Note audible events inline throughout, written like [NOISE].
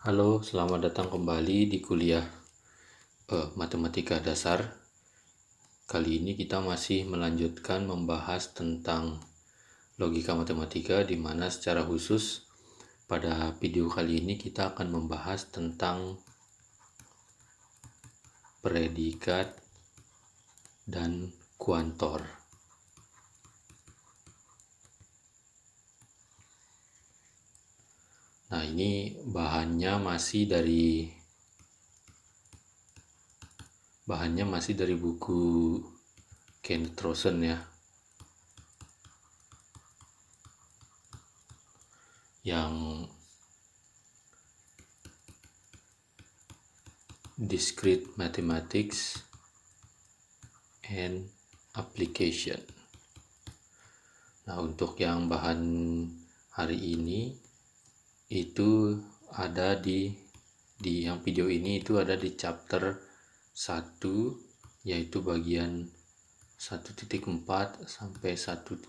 Halo, selamat datang kembali di kuliah eh, Matematika Dasar. Kali ini kita masih melanjutkan membahas tentang logika matematika di mana secara khusus pada video kali ini kita akan membahas tentang predikat dan kuantor. Nah, ini bahannya masih dari bahannya masih dari buku Ken Trosen ya. Yang Discrete Mathematics and Application. Nah, untuk yang bahan hari ini itu ada di di yang video ini itu ada di chapter 1 yaitu bagian 1.4 sampai 1.5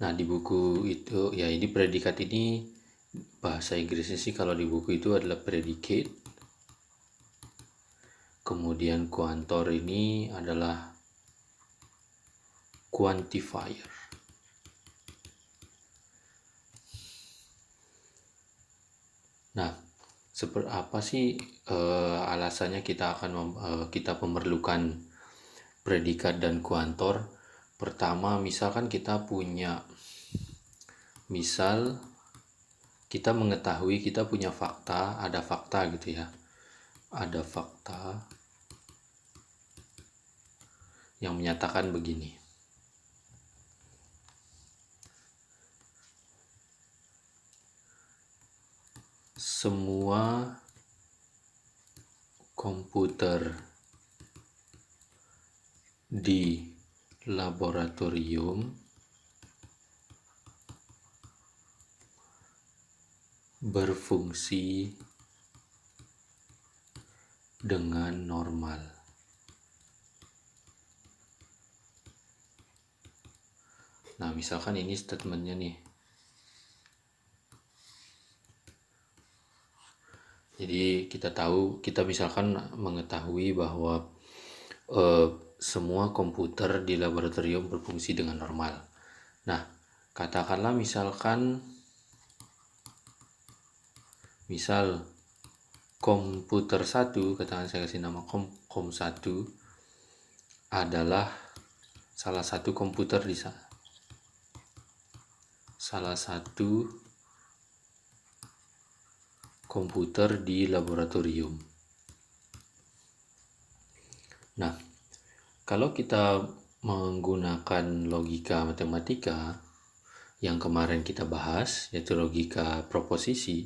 nah di buku itu ya ini predikat ini bahasa Inggrisnya sih kalau di buku itu adalah predikat. kemudian kuantor ini adalah quantifier Nah, seperti apa sih uh, alasannya kita akan mem, uh, kita memerlukan predikat dan kuantor? Pertama, misalkan kita punya misal kita mengetahui kita punya fakta, ada fakta gitu ya. Ada fakta yang menyatakan begini. semua komputer di laboratorium berfungsi dengan normal. Nah, misalkan ini statementnya nih. Jadi kita tahu, kita misalkan mengetahui bahwa eh, semua komputer di laboratorium berfungsi dengan normal. Nah, katakanlah misalkan misal komputer satu, katakan saya kasih nama kom, kom 1 adalah salah satu komputer di sana. Salah satu komputer di laboratorium. Nah, kalau kita menggunakan logika matematika yang kemarin kita bahas, yaitu logika proposisi,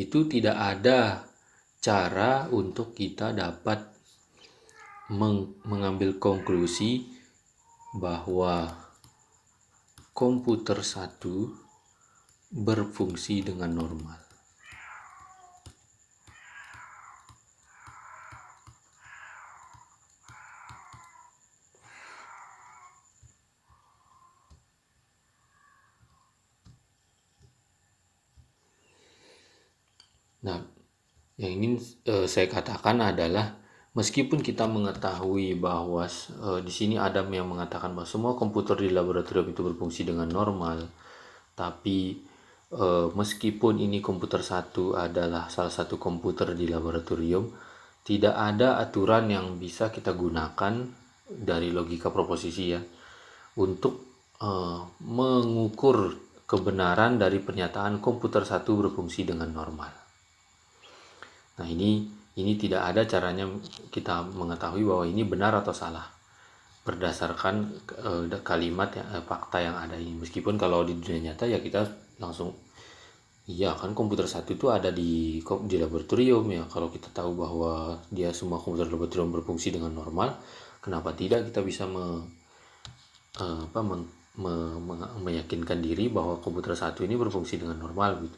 itu tidak ada cara untuk kita dapat meng mengambil konklusi bahwa komputer satu berfungsi dengan normal. Nah, yang ingin e, saya katakan adalah meskipun kita mengetahui bahwa e, di sini Adam yang mengatakan bahwa semua komputer di laboratorium itu berfungsi dengan normal, tapi e, meskipun ini komputer satu adalah salah satu komputer di laboratorium, tidak ada aturan yang bisa kita gunakan dari logika proposisi ya untuk uh, mengukur kebenaran dari pernyataan komputer satu berfungsi dengan normal. Nah, ini ini tidak ada caranya kita mengetahui bahwa ini benar atau salah berdasarkan uh, kalimat yang, uh, eh, fakta yang ada ini. Meskipun kalau di dunia nyata ya kita langsung Iya kan komputer satu itu ada di di laboratorium ya. Kalau kita tahu bahwa dia semua komputer laboratorium berfungsi dengan normal, kenapa tidak kita bisa me, eh, apa, me, me, me, meyakinkan diri bahwa komputer satu ini berfungsi dengan normal gitu.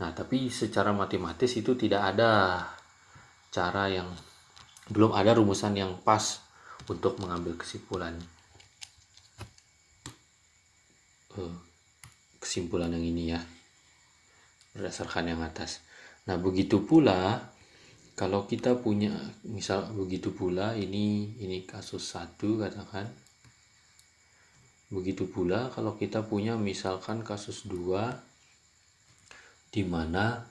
Nah, tapi secara matematis itu tidak ada cara yang belum ada rumusan yang pas untuk mengambil kesimpulan eh, kesimpulan yang ini ya berdasarkan yang atas. Nah, begitu pula kalau kita punya misal begitu pula ini ini kasus satu katakan begitu pula kalau kita punya misalkan kasus dua di mana,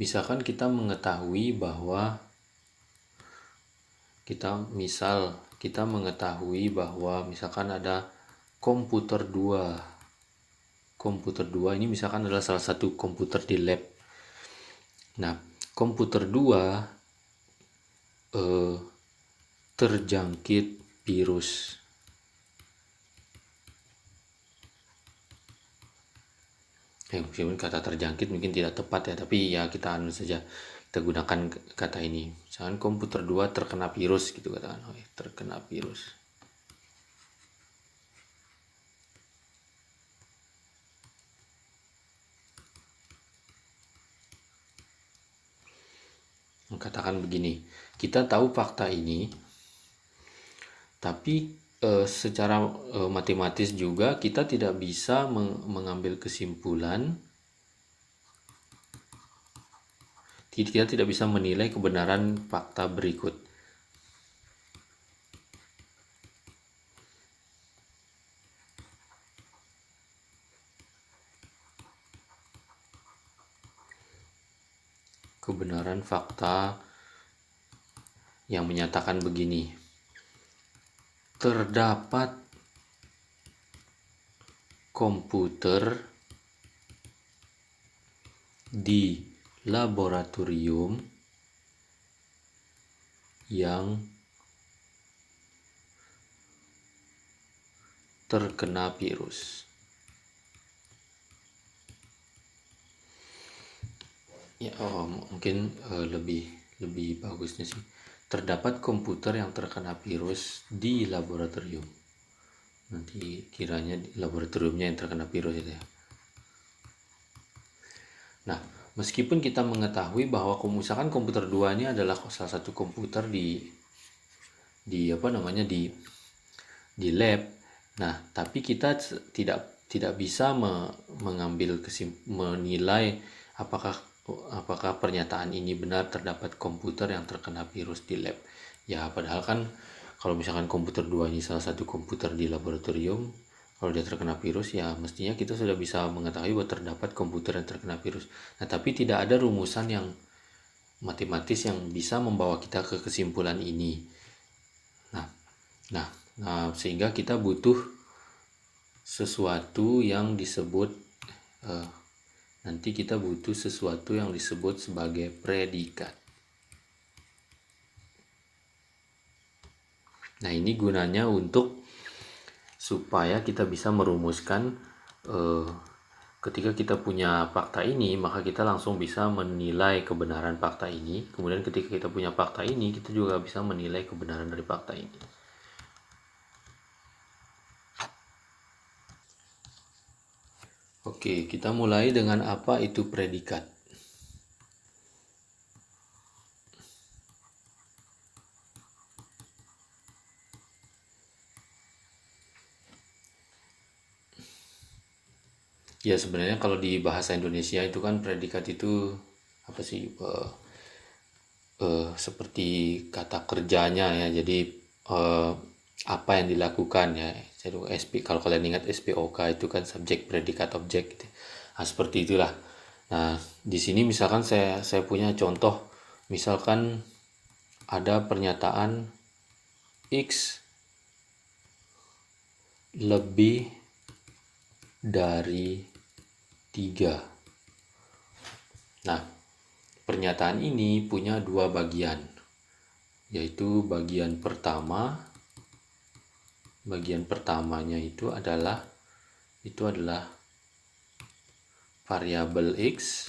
misalkan kita mengetahui bahwa kita misal kita mengetahui bahwa misalkan ada komputer 2 komputer 2 ini misalkan adalah salah satu komputer di lab nah komputer 2 eh, terjangkit virus ya meskipun kata terjangkit mungkin tidak tepat ya tapi ya kita anu saja kita gunakan kata ini misalkan komputer 2 terkena virus gitu katakan oh, iya, terkena virus katakan begini kita tahu fakta ini tapi eh, secara eh, matematis juga kita tidak bisa meng mengambil kesimpulan kita tidak bisa menilai kebenaran fakta berikut. Kebenaran fakta yang menyatakan begini terdapat komputer di laboratorium yang terkena virus. Ya, oh, mungkin uh, lebih lebih bagusnya sih terdapat komputer yang terkena virus di laboratorium. Nanti kiranya di laboratoriumnya yang terkena virus itu ya. Nah, meskipun kita mengetahui bahwa misalkan komputer 2 ini adalah salah satu komputer di di apa namanya di di lab. Nah, tapi kita tidak tidak bisa me, mengambil kesimp, menilai apakah Oh, apakah pernyataan ini benar terdapat komputer yang terkena virus di lab. Ya, padahal kan kalau misalkan komputer dua ini salah satu komputer di laboratorium, kalau dia terkena virus ya mestinya kita sudah bisa mengetahui bahwa terdapat komputer yang terkena virus. Nah, tapi tidak ada rumusan yang matematis yang bisa membawa kita ke kesimpulan ini. Nah, nah, nah sehingga kita butuh sesuatu yang disebut uh, nanti kita butuh sesuatu yang disebut sebagai predikat. Nah, ini gunanya untuk supaya kita bisa merumuskan eh, ketika kita punya fakta ini, maka kita langsung bisa menilai kebenaran fakta ini. Kemudian ketika kita punya fakta ini, kita juga bisa menilai kebenaran dari fakta ini. Oke, kita mulai dengan apa itu predikat. Ya sebenarnya kalau di bahasa Indonesia itu kan predikat itu apa sih uh, uh, seperti kata kerjanya ya. Jadi uh, apa yang dilakukan ya aduh SP kalau kalian ingat SPOK itu kan subjek predikat objek gitu. nah, seperti itulah nah di sini misalkan saya saya punya contoh misalkan ada pernyataan x lebih dari tiga nah pernyataan ini punya dua bagian yaitu bagian pertama bagian pertamanya itu adalah itu adalah variabel x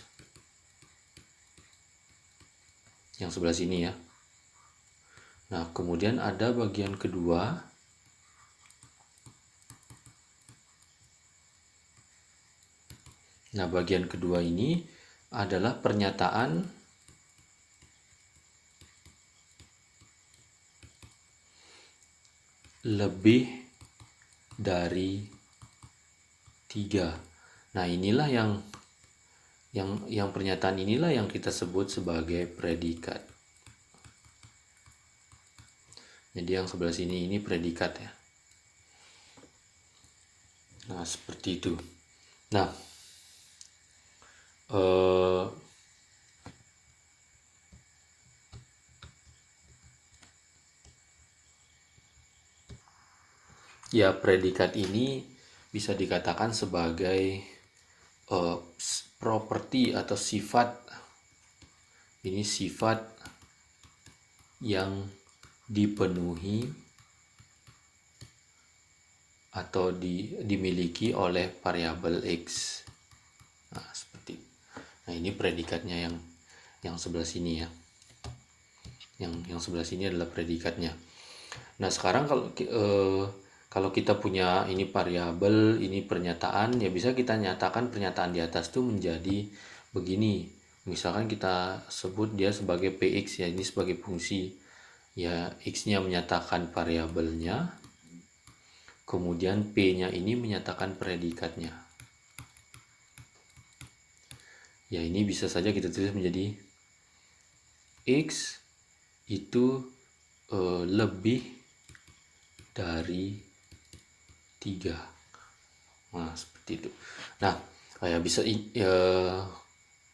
yang sebelah sini ya. Nah, kemudian ada bagian kedua Nah, bagian kedua ini adalah pernyataan lebih dari tiga. Nah, inilah yang yang yang pernyataan inilah yang kita sebut sebagai predikat. Jadi yang sebelah sini ini predikat ya. Nah, seperti itu. Nah, eh ya predikat ini bisa dikatakan sebagai uh, properti atau sifat ini sifat yang dipenuhi atau di, dimiliki oleh variabel x. Nah, seperti. Nah, ini predikatnya yang yang sebelah sini ya. Yang yang sebelah sini adalah predikatnya. Nah, sekarang kalau uh, kalau kita punya ini variabel, ini pernyataan, ya bisa kita nyatakan pernyataan di atas itu menjadi begini. Misalkan kita sebut dia sebagai px ya, ini sebagai fungsi. Ya, x-nya menyatakan variabelnya. Kemudian p-nya ini menyatakan predikatnya. Ya, ini bisa saja kita tulis menjadi x itu e, lebih dari tiga nah seperti itu nah kayak eh, bisa ya,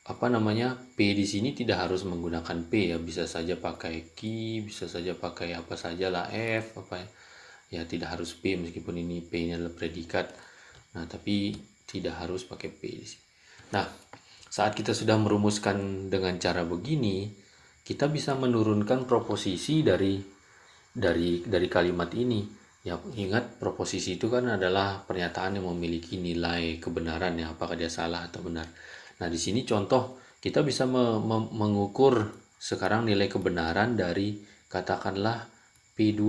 apa namanya P di sini tidak harus menggunakan P ya bisa saja pakai Q bisa saja pakai apa saja lah F apa ya. ya tidak harus P meskipun ini P nya adalah predikat nah tapi tidak harus pakai P di sini nah saat kita sudah merumuskan dengan cara begini kita bisa menurunkan proposisi dari dari dari kalimat ini Ya ingat proposisi itu kan adalah pernyataan yang memiliki nilai kebenaran ya apakah dia salah atau benar. Nah di sini contoh kita bisa me me mengukur sekarang nilai kebenaran dari katakanlah P2.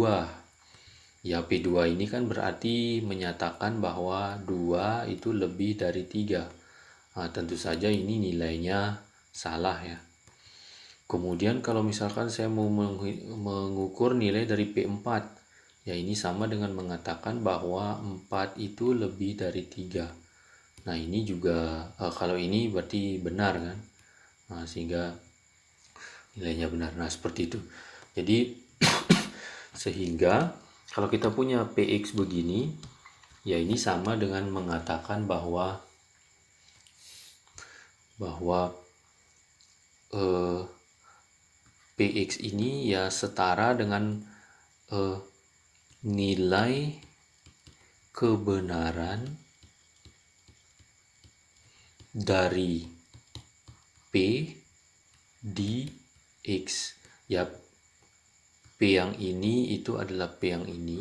Ya P2 ini kan berarti menyatakan bahwa 2 itu lebih dari 3. Nah, tentu saja ini nilainya salah ya. Kemudian kalau misalkan saya mau mengukur nilai dari P4 Ya ini sama dengan mengatakan bahwa 4 itu lebih dari 3. Nah ini juga uh, kalau ini berarti benar kan. Nah, sehingga nilainya benar. Nah seperti itu. Jadi [COUGHS] sehingga kalau kita punya PX begini ya ini sama dengan mengatakan bahwa bahwa eh, PX ini ya setara dengan eh, nilai kebenaran dari P di x ya P yang ini itu adalah P yang ini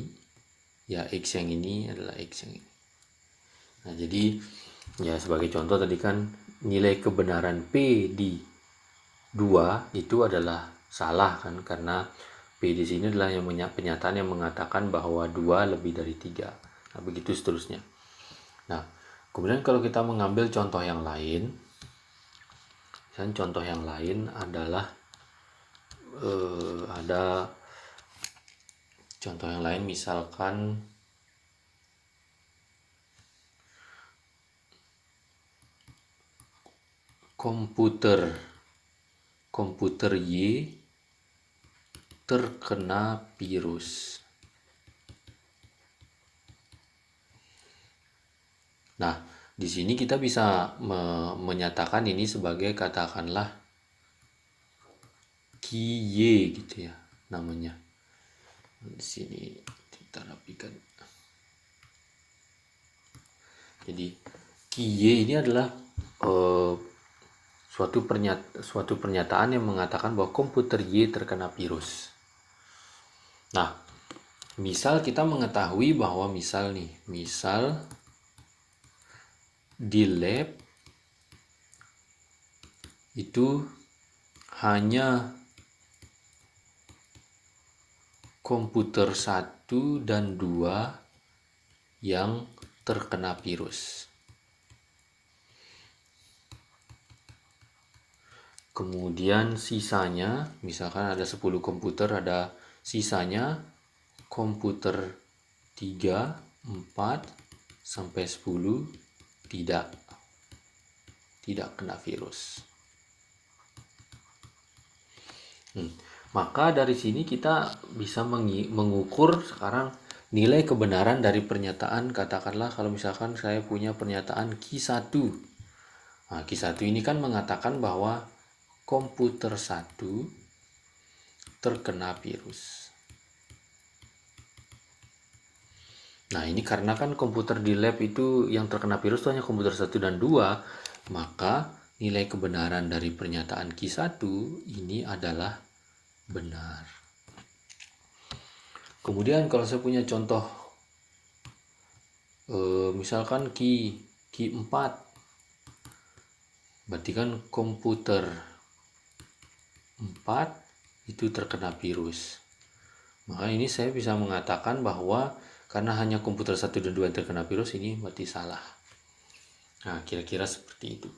ya X yang ini adalah X yang ini nah jadi ya sebagai contoh tadi kan nilai kebenaran P di 2 itu adalah salah kan karena B di sini adalah yang punya penyataan yang mengatakan bahwa dua lebih dari tiga. Nah, begitu seterusnya. Nah, kemudian kalau kita mengambil contoh yang lain, dan contoh yang lain adalah eh, ada contoh yang lain misalkan komputer komputer Y terkena virus. Nah, di sini kita bisa me menyatakan ini sebagai katakanlah kiye gitu ya namanya. Di sini kita rapikan. Jadi kiye ini adalah uh, suatu pernyata suatu pernyataan yang mengatakan bahwa komputer Y terkena virus. Nah, misal kita mengetahui bahwa misal nih, misal di lab itu hanya komputer 1 dan 2 yang terkena virus. Kemudian sisanya, misalkan ada 10 komputer, ada sisanya komputer 3, 4, sampai 10 tidak tidak kena virus. Hmm. Maka dari sini kita bisa mengukur sekarang nilai kebenaran dari pernyataan katakanlah kalau misalkan saya punya pernyataan Q1. Nah, Q1 ini kan mengatakan bahwa komputer 1 terkena virus. Nah, ini karena kan komputer di lab itu yang terkena virus itu hanya komputer 1 dan 2, maka nilai kebenaran dari pernyataan Q1 ini adalah benar. Kemudian kalau saya punya contoh, eh, misalkan Q, Q4, berarti kan komputer 4 itu terkena virus. Maka ini saya bisa mengatakan bahwa karena hanya komputer satu dan dua yang terkena virus ini mati salah. Nah, kira-kira seperti itu.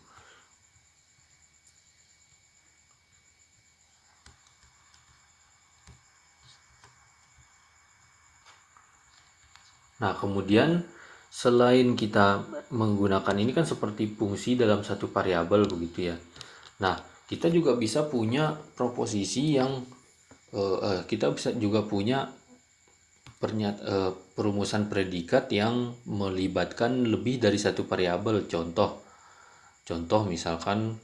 Nah, kemudian selain kita menggunakan ini kan seperti fungsi dalam satu variabel begitu ya. Nah, kita juga bisa punya proposisi yang uh, uh, kita bisa juga punya pernyat, uh, perumusan predikat yang melibatkan lebih dari satu variabel contoh contoh misalkan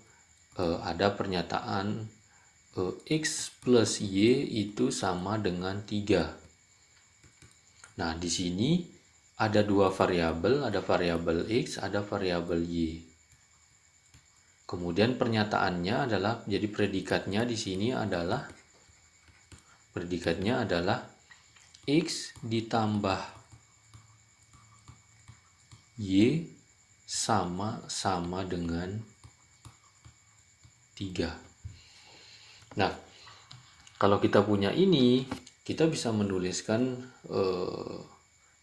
uh, ada pernyataan uh, x plus y itu sama dengan 3 nah di sini ada dua variabel ada variabel x ada variabel y Kemudian pernyataannya adalah jadi predikatnya di sini adalah predikatnya adalah x ditambah y sama sama dengan 3. Nah, kalau kita punya ini, kita bisa menuliskan eh,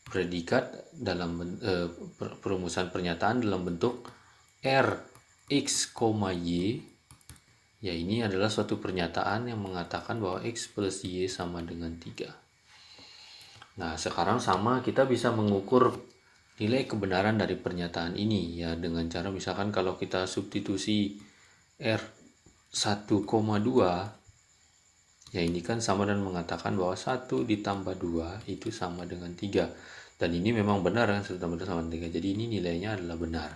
predikat dalam eh, perumusan pernyataan dalam bentuk R x, y ya ini adalah suatu pernyataan yang mengatakan bahwa x plus y sama dengan 3 nah sekarang sama kita bisa mengukur nilai kebenaran dari pernyataan ini ya dengan cara misalkan kalau kita substitusi R 1,2 ya ini kan sama dan mengatakan bahwa 1 ditambah 2 itu sama dengan 3 dan ini memang benar kan 1 tambah 2 sama dengan 3 jadi ini nilainya adalah benar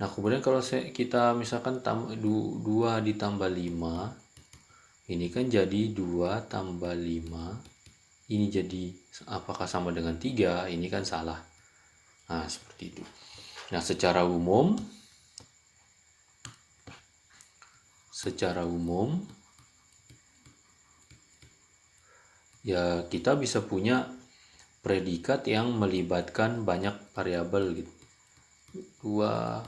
Nah, kemudian kalau saya, kita misalkan tam, 2 ditambah 5, ini kan jadi 2 tambah 5, ini jadi apakah sama dengan 3? Ini kan salah. Nah, seperti itu. Nah, secara umum, secara umum, ya kita bisa punya predikat yang melibatkan banyak variabel gitu. 2,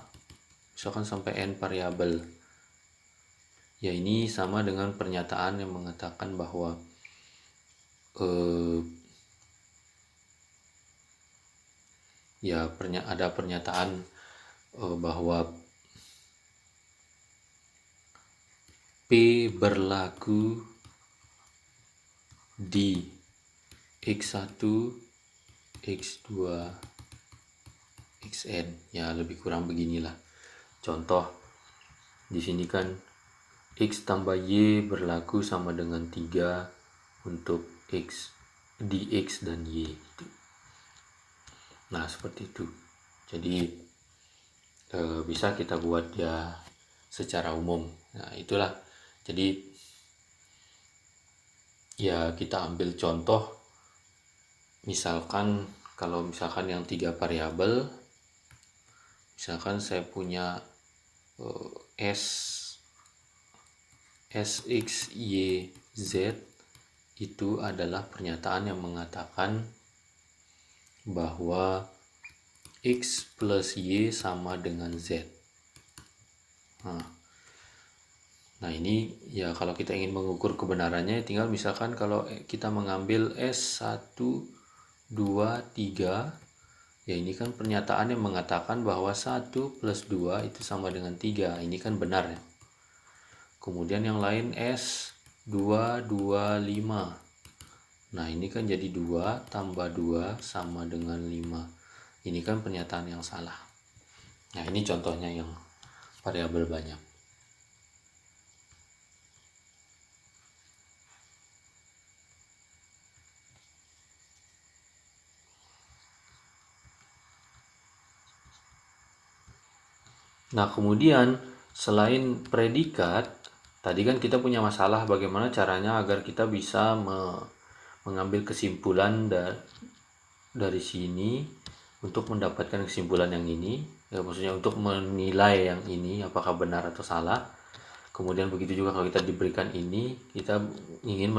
misalkan sampai n variabel ya ini sama dengan pernyataan yang mengatakan bahwa eh, ya pernya ada pernyataan eh, bahwa P berlaku di X1 X2 XN ya lebih kurang beginilah Contoh, di sini kan X tambah Y berlaku sama dengan 3 untuk X, dx dan Y. Gitu. Nah, seperti itu. Jadi, e, bisa kita buat ya secara umum. Nah, itulah. Jadi, ya kita ambil contoh. Misalkan, kalau misalkan yang tiga variabel, misalkan saya punya Eh, S S X Y, Z itu adalah pernyataan yang mengatakan bahwa X plus Y sama dengan Z. Nah, nah ini ya kalau kita ingin mengukur kebenarannya tinggal misalkan kalau kita mengambil S1, 2, 3 Ya ini kan pernyataan yang mengatakan bahwa 1 plus 2 itu sama dengan 3. Ini kan benar ya. Kemudian yang lain S 2, 2, 5. Nah ini kan jadi 2 tambah 2 sama dengan 5. Ini kan pernyataan yang salah. Nah ini contohnya yang variabel banyak. Nah, kemudian selain predikat, tadi kan kita punya masalah bagaimana caranya agar kita bisa me mengambil kesimpulan da dari sini untuk mendapatkan kesimpulan yang ini, ya maksudnya untuk menilai yang ini apakah benar atau salah. Kemudian begitu juga kalau kita diberikan ini, kita ingin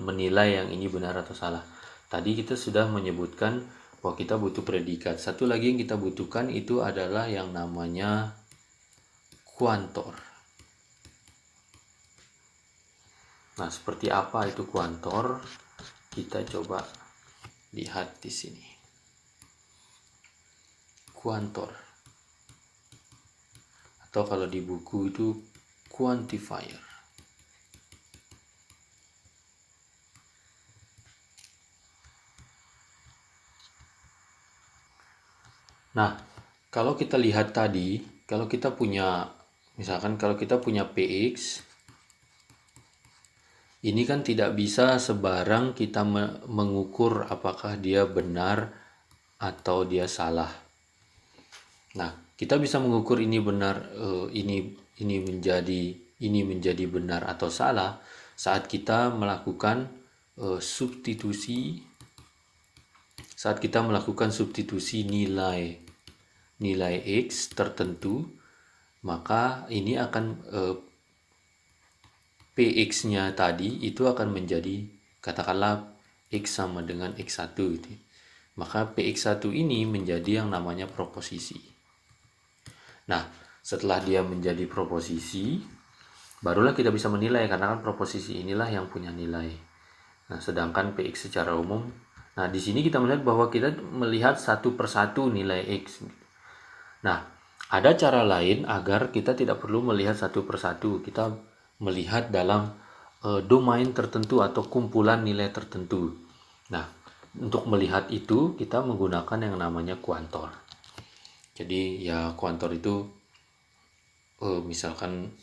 menilai yang ini benar atau salah. Tadi kita sudah menyebutkan bahwa kita butuh predikat. Satu lagi yang kita butuhkan itu adalah yang namanya kuantor. Nah, seperti apa itu kuantor? Kita coba lihat di sini. Kuantor. Atau kalau di buku itu quantifier. Nah, kalau kita lihat tadi, kalau kita punya Misalkan kalau kita punya PX, ini kan tidak bisa sebarang kita mengukur apakah dia benar atau dia salah. Nah, kita bisa mengukur ini benar, eh, ini ini menjadi ini menjadi benar atau salah saat kita melakukan eh, substitusi saat kita melakukan substitusi nilai nilai x tertentu maka ini akan eh, px-nya tadi itu akan menjadi katakanlah x sama dengan x1 gitu. Maka px1 ini menjadi yang namanya proposisi. Nah, setelah dia menjadi proposisi, barulah kita bisa menilai karena kan proposisi inilah yang punya nilai. Nah, sedangkan px secara umum, nah di sini kita melihat bahwa kita melihat satu persatu nilai x. Nah, ada cara lain agar kita tidak perlu melihat satu persatu, kita melihat dalam e, domain tertentu atau kumpulan nilai tertentu. Nah, untuk melihat itu kita menggunakan yang namanya kuantor. Jadi ya kuantor itu e, misalkan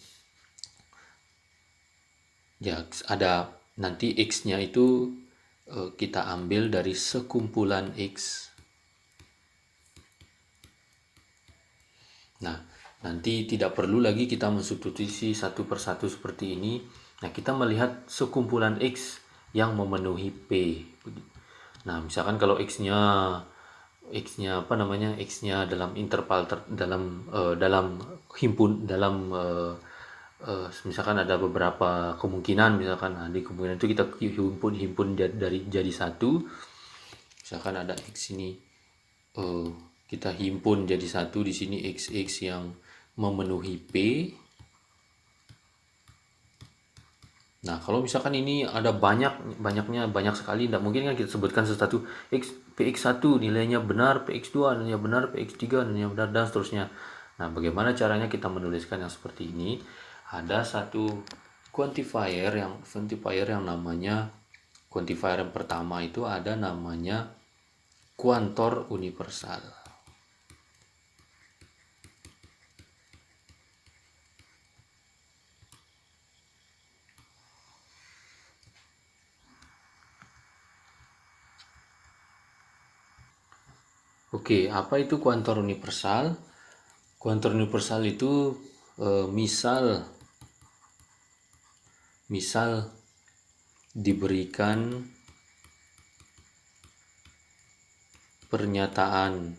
ya ada nanti x-nya itu e, kita ambil dari sekumpulan x Nah, nanti tidak perlu lagi kita mensubstitusi satu persatu seperti ini. Nah, kita melihat sekumpulan X yang memenuhi P. Nah, misalkan kalau X-nya X-nya apa namanya? X-nya dalam interval ter, dalam uh, dalam himpun dalam uh, uh, misalkan ada beberapa kemungkinan misalkan nah, di kemungkinan itu kita himpun himpun dari jadi satu misalkan ada X ini uh, kita himpun jadi satu di sini XX yang memenuhi P Nah, kalau misalkan ini ada banyak, banyaknya, banyak sekali, tidak mungkin kan kita sebutkan satu X, PX1 nilainya benar, PX2 nilainya benar, PX3 nilainya benar, dan seterusnya. Nah, bagaimana caranya kita menuliskan yang seperti ini? Ada satu quantifier yang quantifier yang namanya quantifier yang pertama itu ada namanya kuantor universal. Oke, apa itu kuantor universal? Kuantor universal itu e, misal misal diberikan pernyataan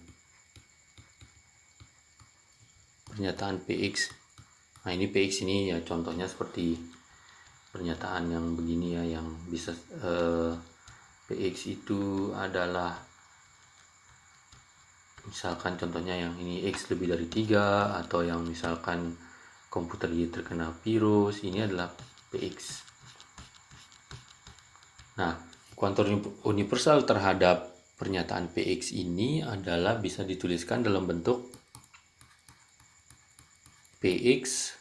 pernyataan PX. Nah, ini PX ini ya contohnya seperti pernyataan yang begini ya yang bisa e, eh, PX itu adalah misalkan contohnya yang ini X lebih dari tiga atau yang misalkan komputer terkena virus ini adalah PX nah kuantor universal terhadap pernyataan PX ini adalah bisa dituliskan dalam bentuk PX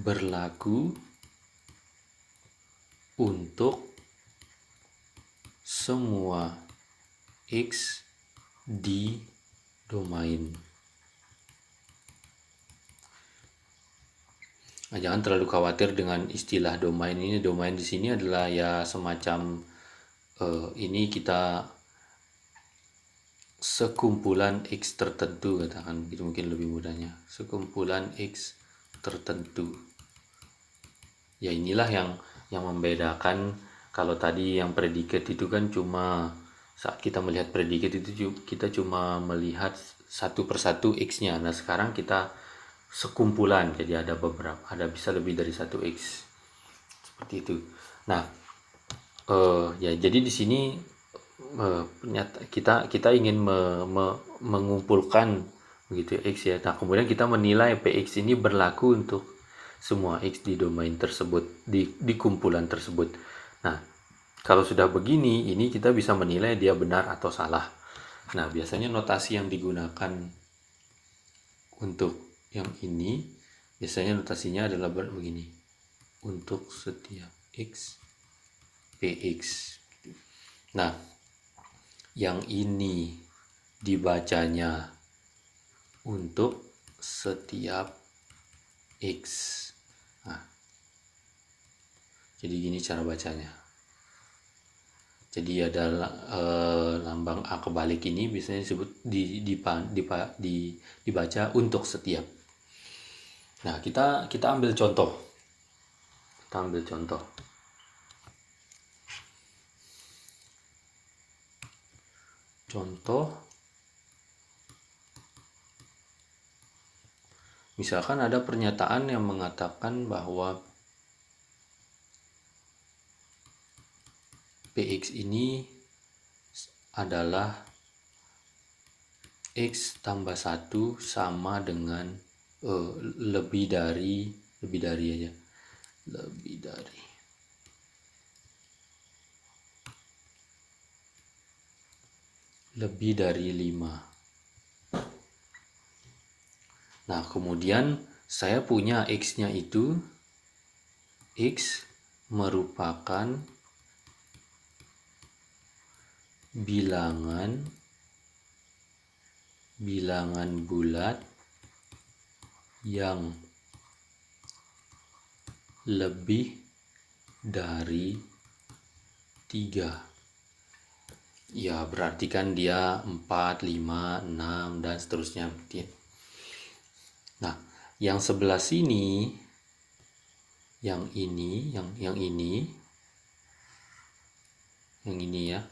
berlaku untuk semua X di domain. Nah, jangan terlalu khawatir dengan istilah domain ini. Domain di sini adalah ya semacam uh, ini kita sekumpulan X tertentu katakan gitu mungkin lebih mudahnya sekumpulan X tertentu ya inilah yang yang membedakan kalau tadi yang predikat itu kan cuma saat kita melihat predikat itu kita cuma melihat satu persatu x-nya. Nah sekarang kita sekumpulan jadi ada beberapa ada bisa lebih dari satu x seperti itu. Nah uh, ya jadi di sini uh, kita kita ingin me, me, mengumpulkan begitu ya, x ya. Nah kemudian kita menilai px ini berlaku untuk semua x di domain tersebut di, di kumpulan tersebut. Nah, kalau sudah begini, ini kita bisa menilai dia benar atau salah. Nah, biasanya notasi yang digunakan untuk yang ini, biasanya notasinya adalah begini. Untuk setiap x, px. Nah, yang ini dibacanya untuk setiap x. Nah, jadi gini cara bacanya jadi ada e, lambang a kebalik ini biasanya disebut di, di, di, di, dibaca untuk setiap nah kita kita ambil contoh kita ambil contoh contoh misalkan ada pernyataan yang mengatakan bahwa px ini adalah x tambah 1 sama dengan uh, lebih dari lebih dari aja lebih dari lebih dari 5 nah kemudian saya punya x nya itu x merupakan bilangan bilangan bulat yang lebih dari tiga ya berarti kan dia 4, 5, 6 dan seterusnya nah yang sebelah sini yang ini yang yang ini yang ini ya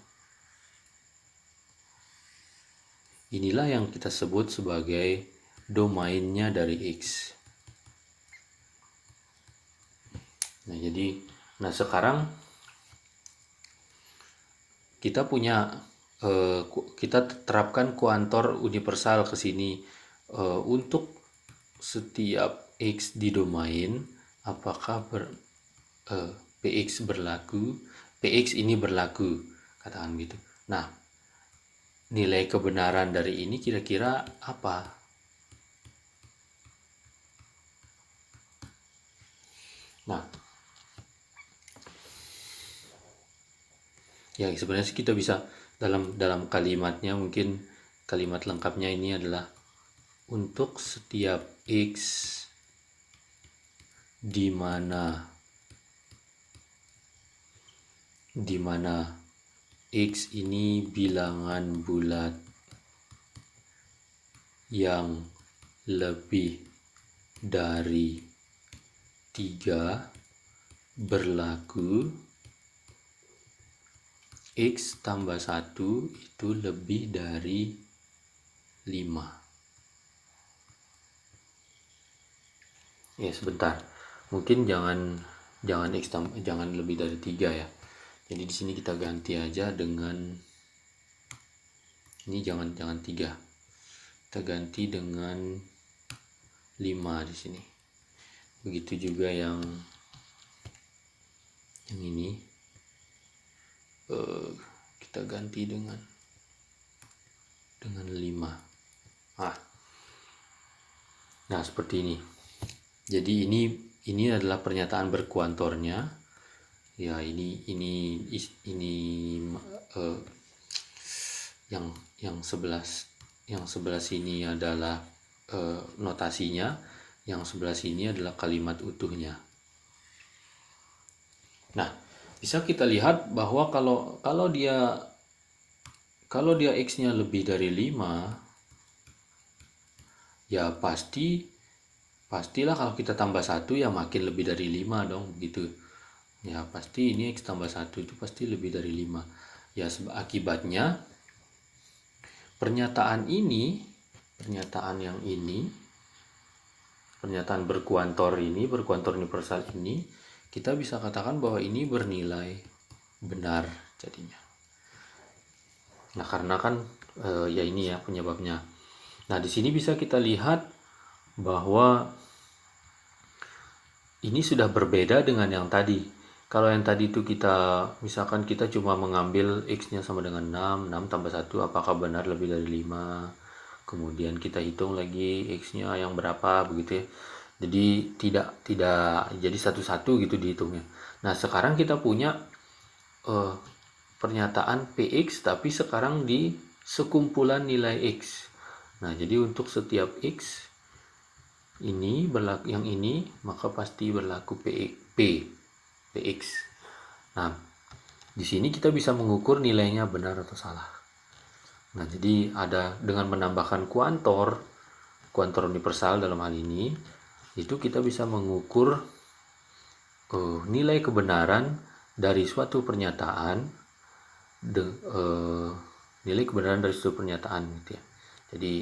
Inilah yang kita sebut sebagai domainnya dari X. Nah, jadi nah sekarang kita punya eh, kita terapkan kuantor universal ke sini eh, untuk setiap x di domain apakah ber, eh, px berlaku px ini berlaku katakan gitu. Nah, nilai kebenaran dari ini kira-kira apa? Nah, ya sebenarnya kita bisa dalam dalam kalimatnya mungkin kalimat lengkapnya ini adalah untuk setiap x di mana di mana X ini bilangan bulat yang lebih dari 3 berlaku X tambah 1 itu lebih dari 5 ya sebentar mungkin jangan jangan X tambah, jangan lebih dari 3 ya jadi di sini kita ganti aja dengan ini jangan jangan tiga kita ganti dengan lima di sini begitu juga yang yang ini eh, kita ganti dengan dengan 5 ah nah seperti ini jadi ini ini adalah pernyataan berkuantornya ya ini ini ini uh, yang yang sebelas yang sebelah sini adalah uh, notasinya yang sebelah sini adalah kalimat utuhnya nah bisa kita lihat bahwa kalau kalau dia kalau dia x-nya lebih dari 5 ya pasti pastilah kalau kita tambah satu ya makin lebih dari 5 dong gitu ya pasti ini x tambah satu itu pasti lebih dari 5 ya akibatnya pernyataan ini pernyataan yang ini pernyataan berkuantor ini berkuantor universal ini kita bisa katakan bahwa ini bernilai benar jadinya nah karena kan e, ya ini ya penyebabnya nah di sini bisa kita lihat bahwa ini sudah berbeda dengan yang tadi kalau yang tadi itu kita misalkan kita cuma mengambil x nya sama dengan 6 6 tambah 1 apakah benar lebih dari 5 kemudian kita hitung lagi x nya yang berapa begitu ya jadi tidak tidak jadi satu-satu gitu dihitungnya nah sekarang kita punya uh, pernyataan px tapi sekarang di sekumpulan nilai x nah jadi untuk setiap x ini berlaku yang ini maka pasti berlaku px p px. Nah, di sini kita bisa mengukur nilainya benar atau salah. Nah, jadi ada dengan menambahkan kuantor, kuantor universal dalam hal ini, itu kita bisa mengukur uh, nilai kebenaran dari suatu pernyataan, de, uh, nilai kebenaran dari suatu pernyataan, gitu ya. Jadi,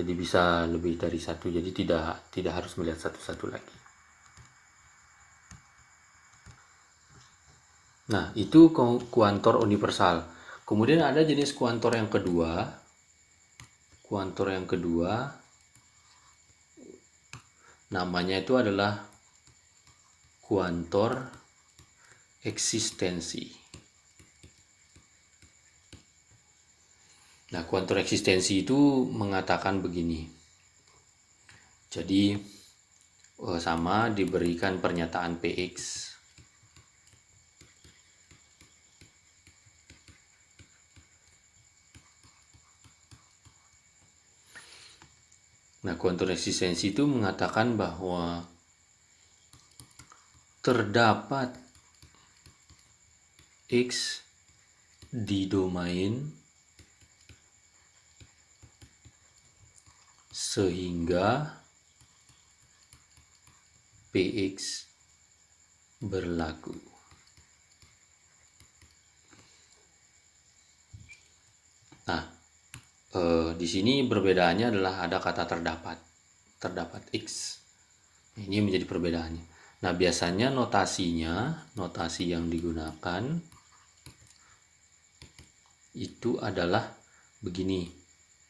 jadi bisa lebih dari satu. Jadi tidak tidak harus melihat satu-satu lagi. Nah, itu kuantor universal. Kemudian ada jenis kuantor yang kedua. Kuantor yang kedua namanya itu adalah kuantor eksistensi. Nah, kuantor eksistensi itu mengatakan begini. Jadi eh, sama diberikan pernyataan PX Nah, resistensi itu mengatakan bahwa terdapat X di domain sehingga PX berlaku. Nah, eh, di sini perbedaannya adalah ada kata terdapat terdapat x ini menjadi perbedaannya nah biasanya notasinya notasi yang digunakan itu adalah begini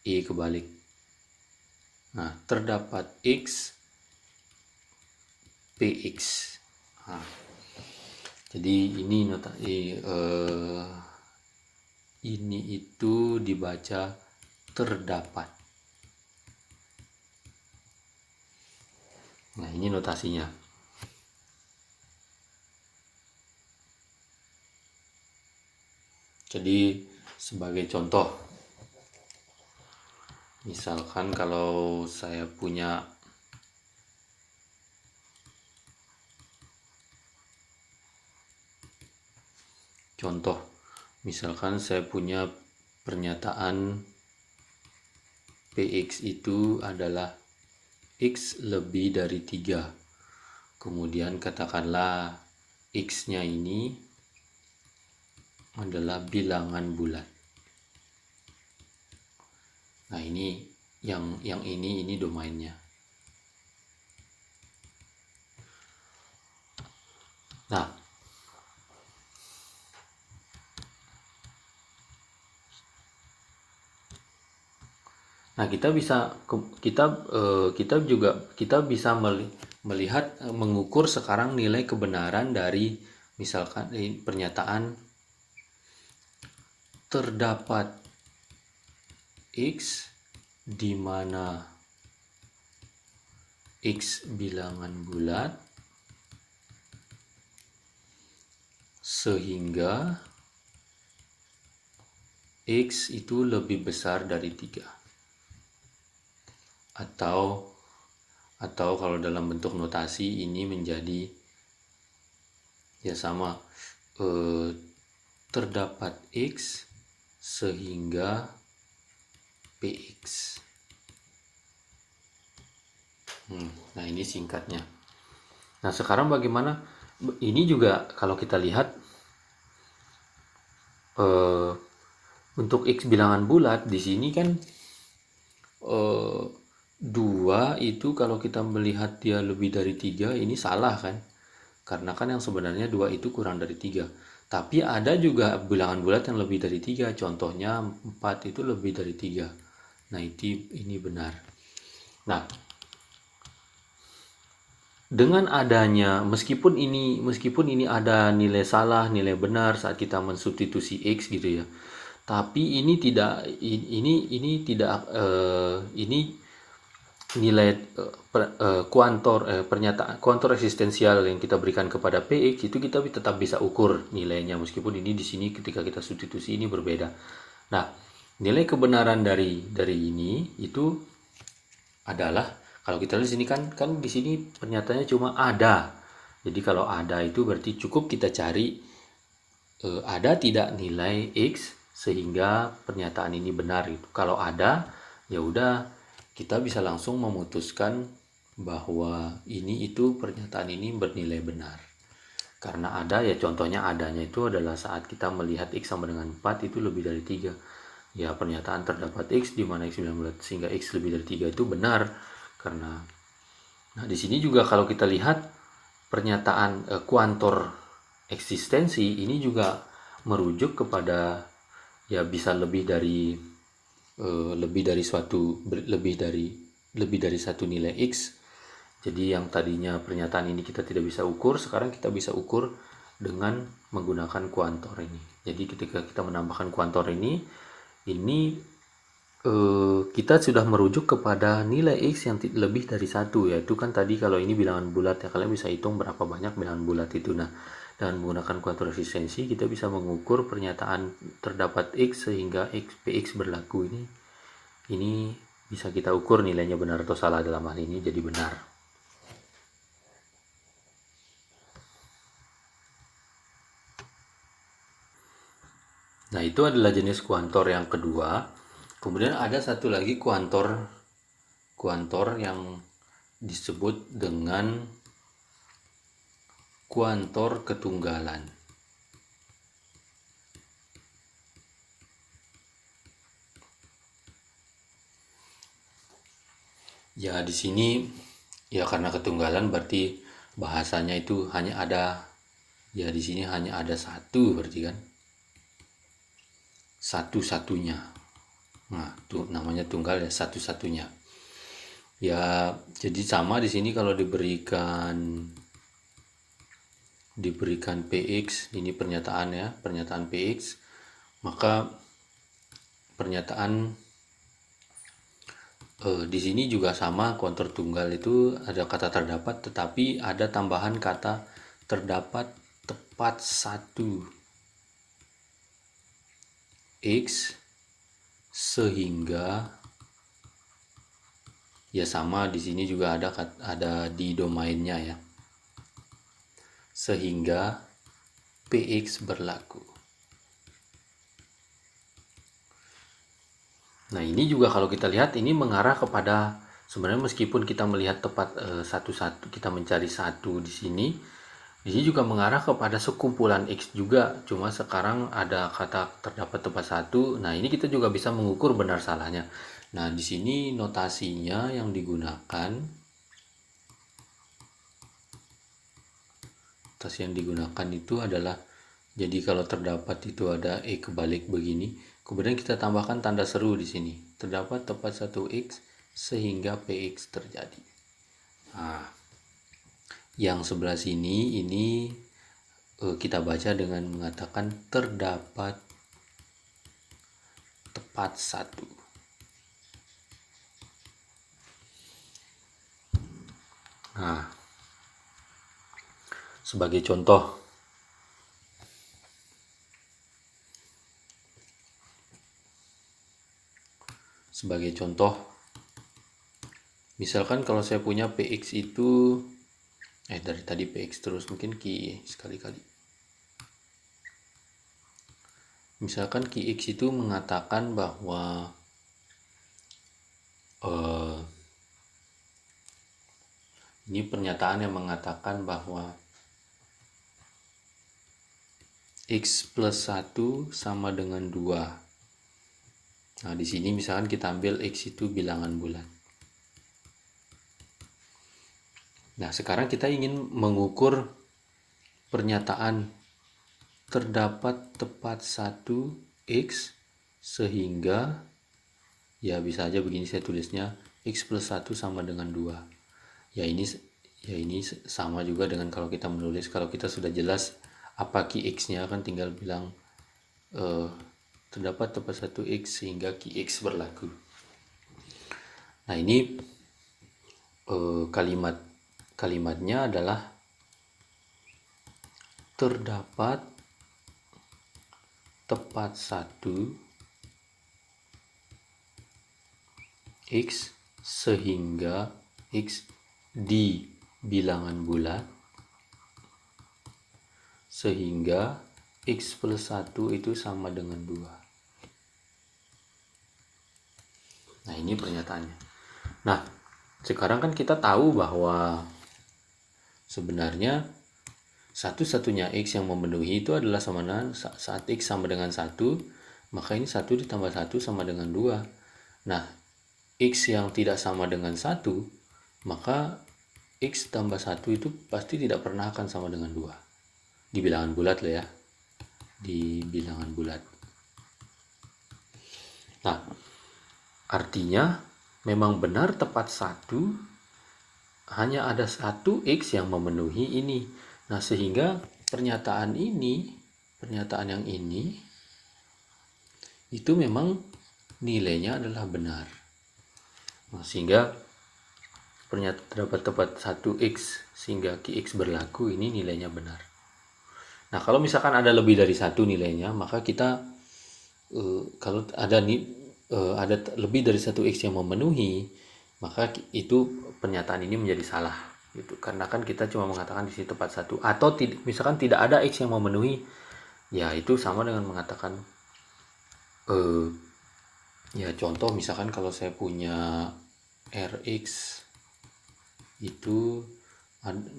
i e kebalik nah terdapat x px nah, jadi ini nota eh, ini itu dibaca terdapat. Nah, ini notasinya. Jadi, sebagai contoh, misalkan kalau saya punya contoh, misalkan saya punya pernyataan px itu adalah x lebih dari 3 kemudian katakanlah x nya ini adalah bilangan bulat nah ini yang yang ini ini domainnya nah Nah, kita bisa kita eh, kita juga kita bisa melihat eh, mengukur sekarang nilai kebenaran dari misalkan eh, pernyataan terdapat x di mana x bilangan bulat sehingga x itu lebih besar dari 3 atau atau kalau dalam bentuk notasi ini menjadi ya sama eh, terdapat x sehingga px hmm, nah ini singkatnya nah sekarang bagaimana ini juga kalau kita lihat eh, untuk x bilangan bulat di sini kan eh, dua itu kalau kita melihat dia lebih dari tiga ini salah kan karena kan yang sebenarnya dua itu kurang dari tiga tapi ada juga bilangan bulat yang lebih dari tiga contohnya empat itu lebih dari tiga nah itu ini benar nah dengan adanya meskipun ini meskipun ini ada nilai salah nilai benar saat kita mensubstitusi x gitu ya tapi ini tidak ini ini tidak uh, ini nilai eh, per, uh, kuantor uh, pernyataan kuantor eksistensial yang kita berikan kepada px itu kita tetap bisa ukur nilainya meskipun ini di sini ketika kita substitusi ini berbeda. Nah, nilai kebenaran dari dari ini itu adalah kalau kita lihat di sini kan kan di sini pernyataannya cuma ada. Jadi kalau ada itu berarti cukup kita cari uh, ada tidak nilai x sehingga pernyataan ini benar itu. Kalau ada ya udah kita bisa langsung memutuskan bahwa ini itu pernyataan ini bernilai benar. Karena ada ya contohnya adanya itu adalah saat kita melihat X sama dengan 4 itu lebih dari 3. Ya pernyataan terdapat X di mana X 19 sehingga X lebih dari 3 itu benar karena nah di sini juga kalau kita lihat pernyataan eh, kuantor eksistensi ini juga merujuk kepada ya bisa lebih dari Eh, lebih dari suatu lebih dari lebih dari satu nilai x jadi yang tadinya pernyataan ini kita tidak bisa ukur sekarang kita bisa ukur dengan menggunakan kuantor ini jadi ketika kita menambahkan kuantor ini ini eh, kita sudah merujuk kepada nilai x yang lebih dari satu yaitu kan tadi kalau ini bilangan bulat ya kalian bisa hitung berapa banyak bilangan bulat itu nah dan menggunakan kuadrat efisiensi, kita bisa mengukur pernyataan terdapat X sehingga X, PX berlaku ini. Ini bisa kita ukur nilainya benar atau salah dalam hal ini jadi benar. Nah, itu adalah jenis kuantor yang kedua. Kemudian ada satu lagi kuantor kuantor yang disebut dengan Kuantor Ketunggalan Ya di sini ya karena ketunggalan berarti bahasanya itu hanya ada ya di sini hanya ada satu berarti kan satu-satunya nah tuh namanya tunggal ya satu-satunya ya jadi sama di sini kalau diberikan diberikan PX, ini pernyataan ya, pernyataan PX, maka pernyataan eh, di sini juga sama kontur tunggal itu ada kata terdapat tetapi ada tambahan kata terdapat tepat satu X sehingga ya sama di sini juga ada ada di domainnya ya sehingga PX berlaku. Nah ini juga kalau kita lihat ini mengarah kepada sebenarnya meskipun kita melihat tepat eh, satu-satu kita mencari satu di sini di sini juga mengarah kepada sekumpulan X juga cuma sekarang ada kata terdapat tepat satu nah ini kita juga bisa mengukur benar salahnya nah di sini notasinya yang digunakan tas yang digunakan itu adalah jadi kalau terdapat itu ada E kebalik begini, kemudian kita tambahkan tanda seru di sini. Terdapat tepat satu x sehingga PX terjadi. Nah, yang sebelah sini ini e, kita baca dengan mengatakan terdapat tepat satu. Nah, sebagai contoh sebagai contoh misalkan kalau saya punya px itu eh dari tadi px terus mungkin ki sekali-kali misalkan ki x itu mengatakan bahwa uh, ini pernyataan yang mengatakan bahwa X plus 1 sama dengan 2. Nah, di sini misalkan kita ambil X itu bilangan bulat. Nah, sekarang kita ingin mengukur pernyataan terdapat tepat 1 X sehingga ya bisa aja begini saya tulisnya X plus 1 sama dengan 2. Ya ini ya ini sama juga dengan kalau kita menulis kalau kita sudah jelas apa key x nya kan tinggal bilang uh, terdapat tepat satu x sehingga key x berlaku nah ini uh, kalimat kalimatnya adalah terdapat tepat satu x sehingga x di bilangan bulat sehingga X plus 1 itu sama dengan 2. Nah ini pernyataannya. Nah sekarang kan kita tahu bahwa sebenarnya satu-satunya X yang memenuhi itu adalah sama dengan saat X sama dengan 1 maka ini 1 ditambah 1 sama dengan 2. Nah X yang tidak sama dengan 1 maka X tambah 1 itu pasti tidak pernah akan sama dengan 2 di bilangan bulat lah ya di bilangan bulat nah artinya memang benar tepat satu hanya ada satu X yang memenuhi ini nah sehingga pernyataan ini pernyataan yang ini itu memang nilainya adalah benar nah, sehingga pernyataan terdapat tepat satu x sehingga x berlaku ini nilainya benar Nah, kalau misalkan ada lebih dari satu nilainya, maka kita uh, kalau ada uh, ada lebih dari satu x yang memenuhi, maka itu pernyataan ini menjadi salah. Gitu. Karena kan kita cuma mengatakan di situ tepat satu atau tid misalkan tidak ada x yang memenuhi, ya itu sama dengan mengatakan uh, ya contoh misalkan kalau saya punya rx itu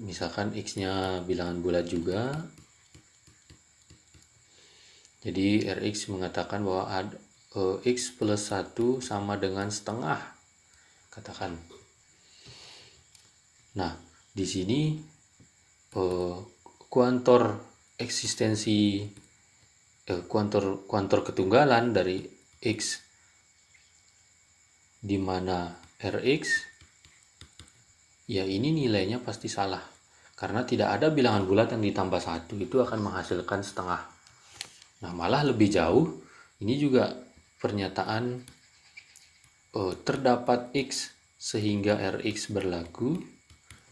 misalkan x-nya bilangan bulat juga jadi Rx mengatakan bahwa ad, e, X plus 1 sama dengan setengah. Katakan. Nah, di sini e, kuantor eksistensi e, kuantor kuantor ketunggalan dari X di mana Rx ya ini nilainya pasti salah karena tidak ada bilangan bulat yang ditambah satu itu akan menghasilkan setengah Nah, malah lebih jauh, ini juga pernyataan oh, terdapat X sehingga Rx berlaku,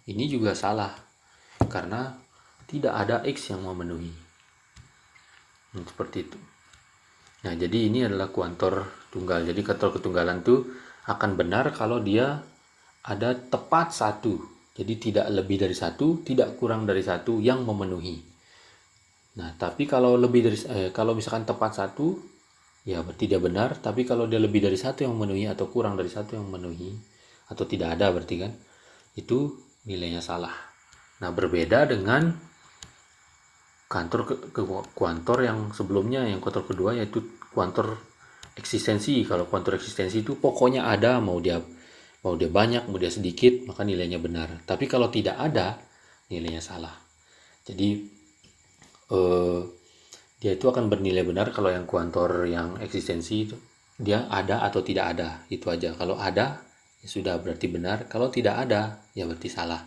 ini juga salah karena tidak ada X yang memenuhi. Nah, seperti itu. Nah, jadi ini adalah kuantor tunggal. Jadi kuantor ketunggalan itu akan benar kalau dia ada tepat satu. Jadi tidak lebih dari satu, tidak kurang dari satu yang memenuhi. Nah, tapi kalau lebih dari eh, kalau misalkan tepat satu, ya berarti dia benar. Tapi kalau dia lebih dari satu yang memenuhi atau kurang dari satu yang memenuhi atau tidak ada berarti kan itu nilainya salah. Nah, berbeda dengan kantor ke, ke kuantor yang sebelumnya yang kuantor kedua yaitu kuantor eksistensi. Kalau kuantor eksistensi itu pokoknya ada mau dia mau dia banyak, mau dia sedikit, maka nilainya benar. Tapi kalau tidak ada, nilainya salah. Jadi eh, dia itu akan bernilai benar kalau yang kuantor yang eksistensi itu dia ada atau tidak ada itu aja kalau ada ya sudah berarti benar kalau tidak ada ya berarti salah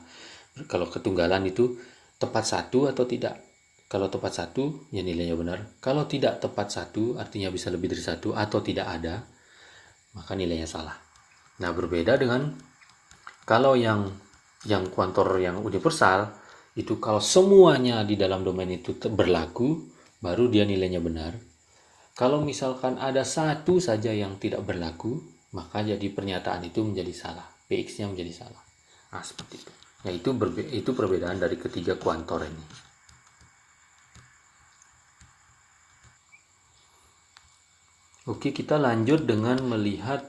kalau ketunggalan itu tepat satu atau tidak kalau tepat satu ya nilainya benar kalau tidak tepat satu artinya bisa lebih dari satu atau tidak ada maka nilainya salah nah berbeda dengan kalau yang yang kuantor yang universal itu kalau semuanya di dalam domain itu berlaku baru dia nilainya benar kalau misalkan ada satu saja yang tidak berlaku maka jadi pernyataan itu menjadi salah px nya menjadi salah nah seperti itu Nah itu, itu perbedaan dari ketiga kuantor ini oke kita lanjut dengan melihat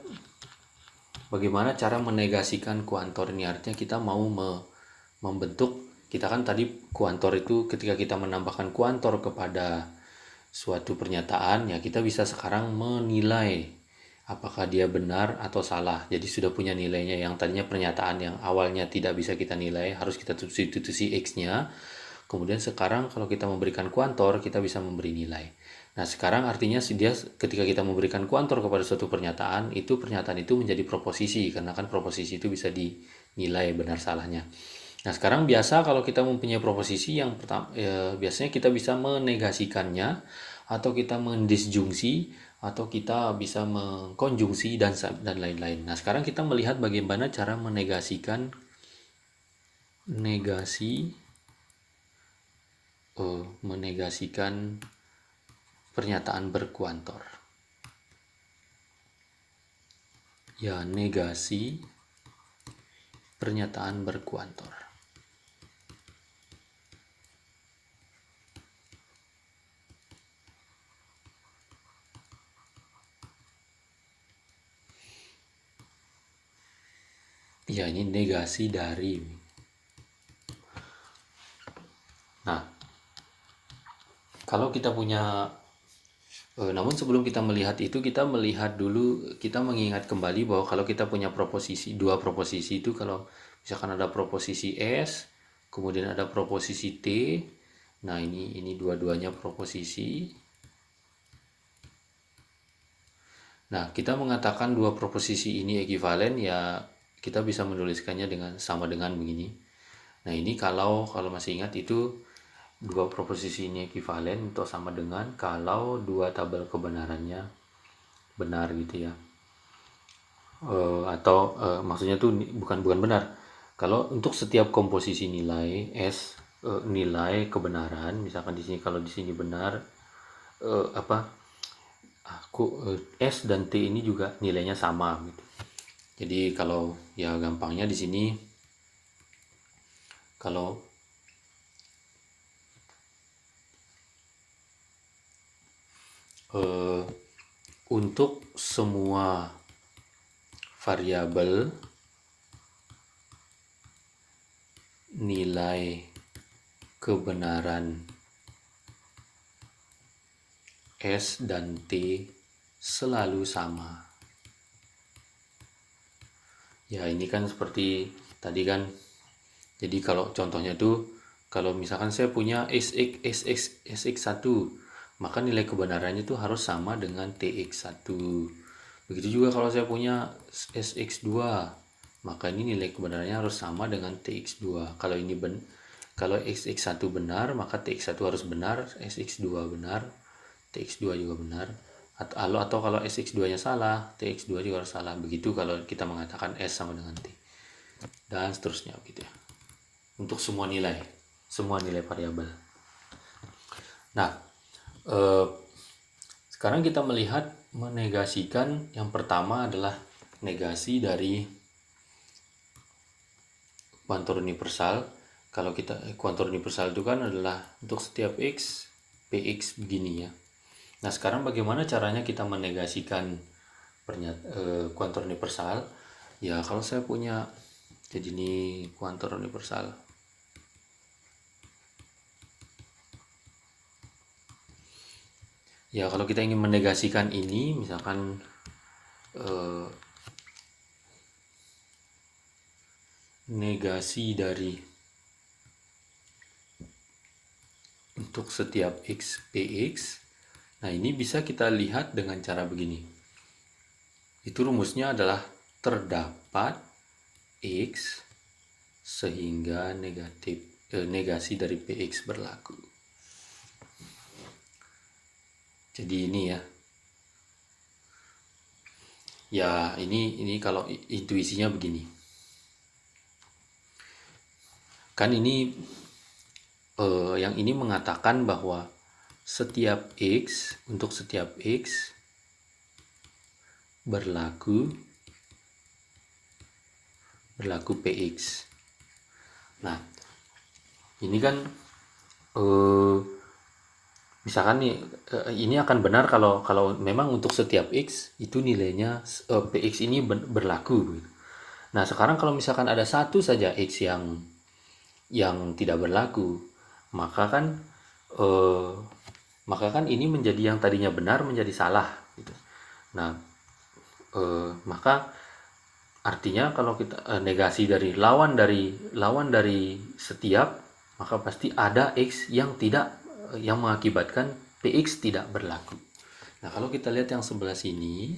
bagaimana cara menegasikan kuantor ini artinya kita mau me membentuk kita kan tadi kuantor itu ketika kita menambahkan kuantor kepada suatu pernyataan ya kita bisa sekarang menilai apakah dia benar atau salah. Jadi sudah punya nilainya yang tadinya pernyataan yang awalnya tidak bisa kita nilai, harus kita substitusi x-nya. Kemudian sekarang kalau kita memberikan kuantor, kita bisa memberi nilai. Nah, sekarang artinya dia ketika kita memberikan kuantor kepada suatu pernyataan, itu pernyataan itu menjadi proposisi karena kan proposisi itu bisa dinilai benar salahnya. Nah, sekarang biasa kalau kita mempunyai proposisi yang pertama ya, biasanya kita bisa menegasikannya atau kita mendisjungsi atau kita bisa mengkonjungsi dan dan lain-lain. Nah, sekarang kita melihat bagaimana cara menegasikan negasi eh, menegasikan pernyataan berkuantor. Ya, negasi pernyataan berkuantor. ya ini negasi dari nah kalau kita punya eh, namun sebelum kita melihat itu kita melihat dulu kita mengingat kembali bahwa kalau kita punya proposisi dua proposisi itu kalau misalkan ada proposisi S kemudian ada proposisi T nah ini ini dua-duanya proposisi nah kita mengatakan dua proposisi ini ekivalen ya kita bisa menuliskannya dengan sama dengan begini. Nah, ini kalau kalau masih ingat itu dua proposisinya ekivalen atau sama dengan kalau dua tabel kebenarannya benar gitu ya. E, atau e, maksudnya tuh bukan bukan benar. Kalau untuk setiap komposisi nilai S e, nilai kebenaran, misalkan di sini kalau di sini benar e, apa aku S dan T ini juga nilainya sama gitu jadi kalau ya gampangnya di sini kalau eh, untuk semua variabel nilai kebenaran S dan T selalu sama ya ini kan seperti tadi kan jadi kalau contohnya itu kalau misalkan saya punya SX, SX, SX1 maka nilai kebenarannya itu harus sama dengan TX1 begitu juga kalau saya punya SX2 maka ini nilai kebenarannya harus sama dengan TX2 kalau ini ben kalau sx 1 benar maka TX1 harus benar SX2 benar TX2 juga benar atau, atau kalau SX2 nya salah TX2 juga harus salah begitu kalau kita mengatakan S sama dengan T dan seterusnya begitu ya untuk semua nilai semua nilai variabel nah eh, sekarang kita melihat menegasikan yang pertama adalah negasi dari kuantor universal kalau kita kuantor universal itu kan adalah untuk setiap x px begini ya Nah sekarang bagaimana caranya kita menegasikan pernyat eh, kuantor universal? Ya kalau saya punya jadi ini kuantor universal. Ya kalau kita ingin menegasikan ini, misalkan eh, negasi dari untuk setiap x px Nah, ini bisa kita lihat dengan cara begini. Itu rumusnya adalah terdapat X sehingga negatif eh, negasi dari PX berlaku. Jadi ini ya. Ya, ini ini kalau intuisinya begini. Kan ini eh, yang ini mengatakan bahwa setiap X untuk setiap X berlaku berlaku PX nah ini kan eh, misalkan nih eh, ini akan benar kalau kalau memang untuk setiap X itu nilainya eh, PX ini berlaku nah sekarang kalau misalkan ada satu saja X yang yang tidak berlaku maka kan eh, maka kan ini menjadi yang tadinya benar menjadi salah gitu. Nah, eh, maka artinya kalau kita eh, negasi dari lawan dari lawan dari setiap maka pasti ada x yang tidak eh, yang mengakibatkan px tidak berlaku. Nah, kalau kita lihat yang sebelah sini,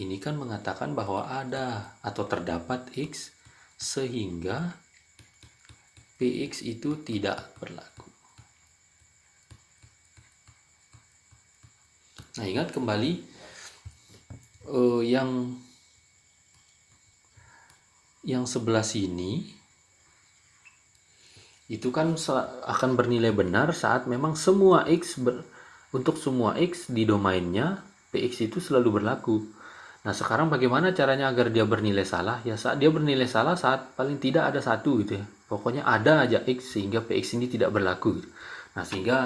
ini kan mengatakan bahwa ada atau terdapat x sehingga px itu tidak berlaku. Nah ingat kembali uh, yang yang sebelah sini itu kan akan bernilai benar saat memang semua x ber, untuk semua x di domainnya px itu selalu berlaku. Nah sekarang bagaimana caranya agar dia bernilai salah? Ya saat dia bernilai salah saat paling tidak ada satu gitu ya. Pokoknya ada aja x sehingga px ini tidak berlaku. Gitu. Nah sehingga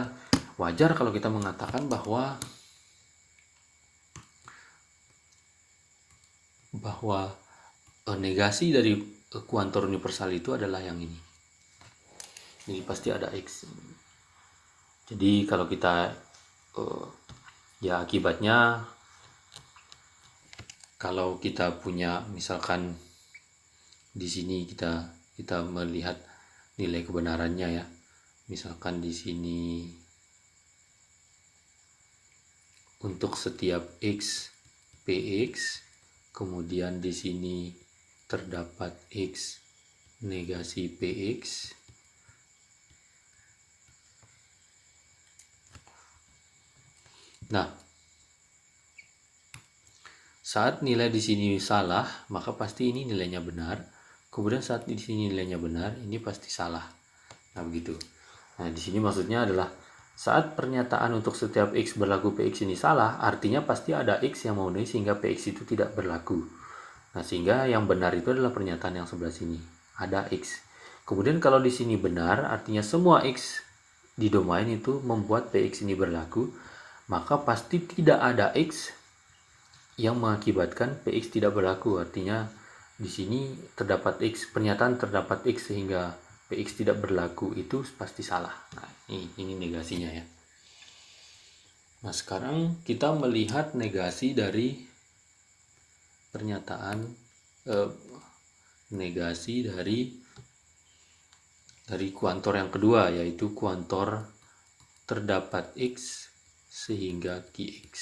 wajar kalau kita mengatakan bahwa bahwa eh, negasi dari eh, kuantor universal itu adalah yang ini. Jadi pasti ada x. Jadi kalau kita eh, ya akibatnya kalau kita punya misalkan di sini kita kita melihat nilai kebenarannya ya. Misalkan di sini untuk setiap x px Kemudian di sini terdapat X negasi PX. Nah, saat nilai di sini salah, maka pasti ini nilainya benar. Kemudian saat di sini nilainya benar, ini pasti salah. Nah, begitu. Nah, di sini maksudnya adalah saat pernyataan untuk setiap x berlaku px ini salah, artinya pasti ada x yang memenuhi sehingga px itu tidak berlaku. Nah, sehingga yang benar itu adalah pernyataan yang sebelah sini. Ada x. Kemudian kalau di sini benar, artinya semua x di domain itu membuat px ini berlaku, maka pasti tidak ada x yang mengakibatkan px tidak berlaku. Artinya di sini terdapat x, pernyataan terdapat x sehingga PX tidak berlaku itu pasti salah. Nah, ini, ini negasinya ya. Nah, sekarang kita melihat negasi dari pernyataan eh, negasi dari dari kuantor yang kedua yaitu kuantor terdapat x sehingga qx.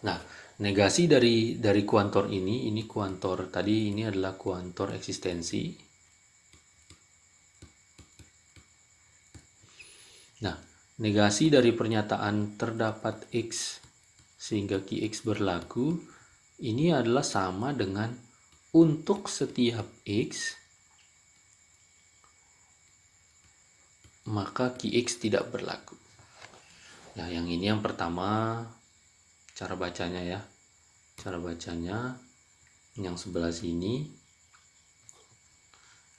Nah, negasi dari dari kuantor ini ini kuantor tadi ini adalah kuantor eksistensi nah negasi dari pernyataan terdapat x sehingga qx berlaku ini adalah sama dengan untuk setiap x maka qx tidak berlaku nah yang ini yang pertama cara bacanya ya cara bacanya yang sebelah sini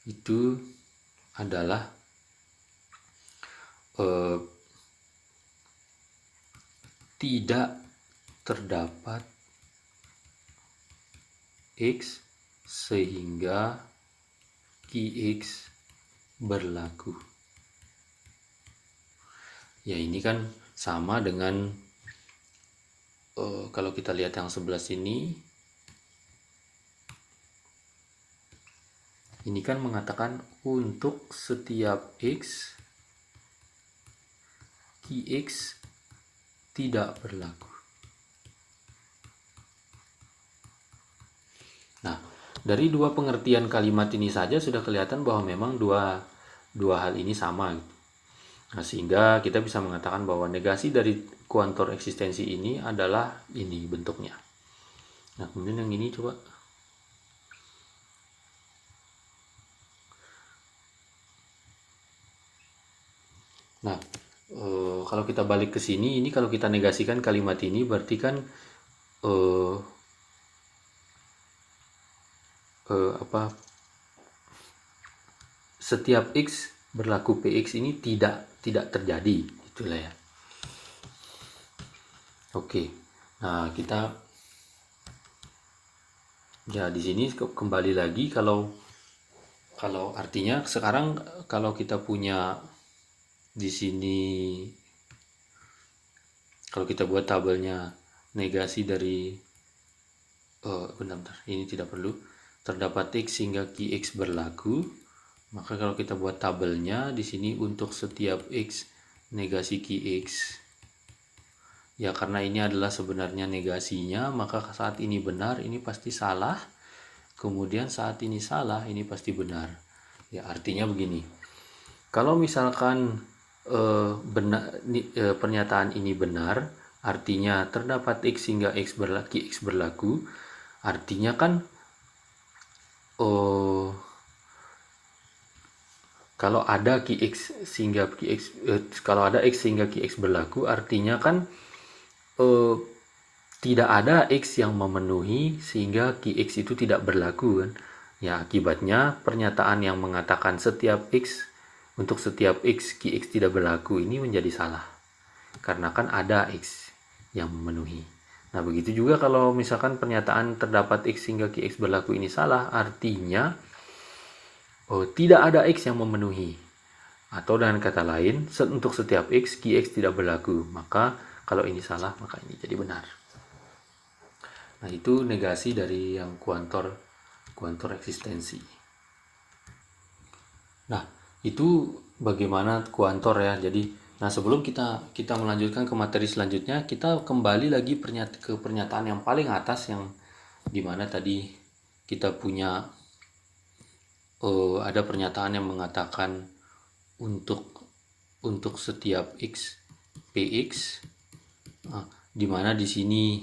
itu adalah eh, tidak terdapat x sehingga qx berlaku ya ini kan sama dengan uh, kalau kita lihat yang sebelah sini ini kan mengatakan untuk setiap x kx tidak berlaku nah dari dua pengertian kalimat ini saja sudah kelihatan bahwa memang dua dua hal ini sama gitu. Nah, sehingga kita bisa mengatakan bahwa negasi dari kuantor eksistensi ini adalah ini bentuknya. Nah, kemudian yang ini coba Nah, e, kalau kita balik ke sini, ini kalau kita negasikan kalimat ini berarti kan e, e, apa setiap x berlaku px ini tidak tidak terjadi, itulah ya. Oke. Nah, kita ya di sini kembali lagi kalau kalau artinya sekarang kalau kita punya di sini kalau kita buat tabelnya negasi dari oh, bentar, bentar ini tidak perlu terdapat x hingga qx berlaku maka kalau kita buat tabelnya di sini untuk setiap x negasi qx ya karena ini adalah sebenarnya negasinya maka saat ini benar ini pasti salah kemudian saat ini salah ini pasti benar ya artinya begini kalau misalkan eh, benar eh, pernyataan ini benar artinya terdapat x hingga x berlaku x berlaku artinya kan oh kalau ada x sehingga qx eh, kalau ada x sehingga x berlaku artinya kan eh, tidak ada X yang memenuhi sehingga QX itu tidak berlaku kan. Ya akibatnya pernyataan yang mengatakan setiap X untuk setiap X QX tidak berlaku ini menjadi salah. Karena kan ada X yang memenuhi. Nah begitu juga kalau misalkan pernyataan terdapat X sehingga QX berlaku ini salah artinya oh, tidak ada X yang memenuhi. Atau dengan kata lain, untuk setiap X, QX tidak berlaku. Maka kalau ini salah maka ini jadi benar nah itu negasi dari yang kuantor kuantor eksistensi nah itu bagaimana kuantor ya jadi Nah, sebelum kita kita melanjutkan ke materi selanjutnya, kita kembali lagi pernyata, ke pernyataan yang paling atas yang dimana tadi kita punya uh, ada pernyataan yang mengatakan untuk untuk setiap x px Nah, di mana di sini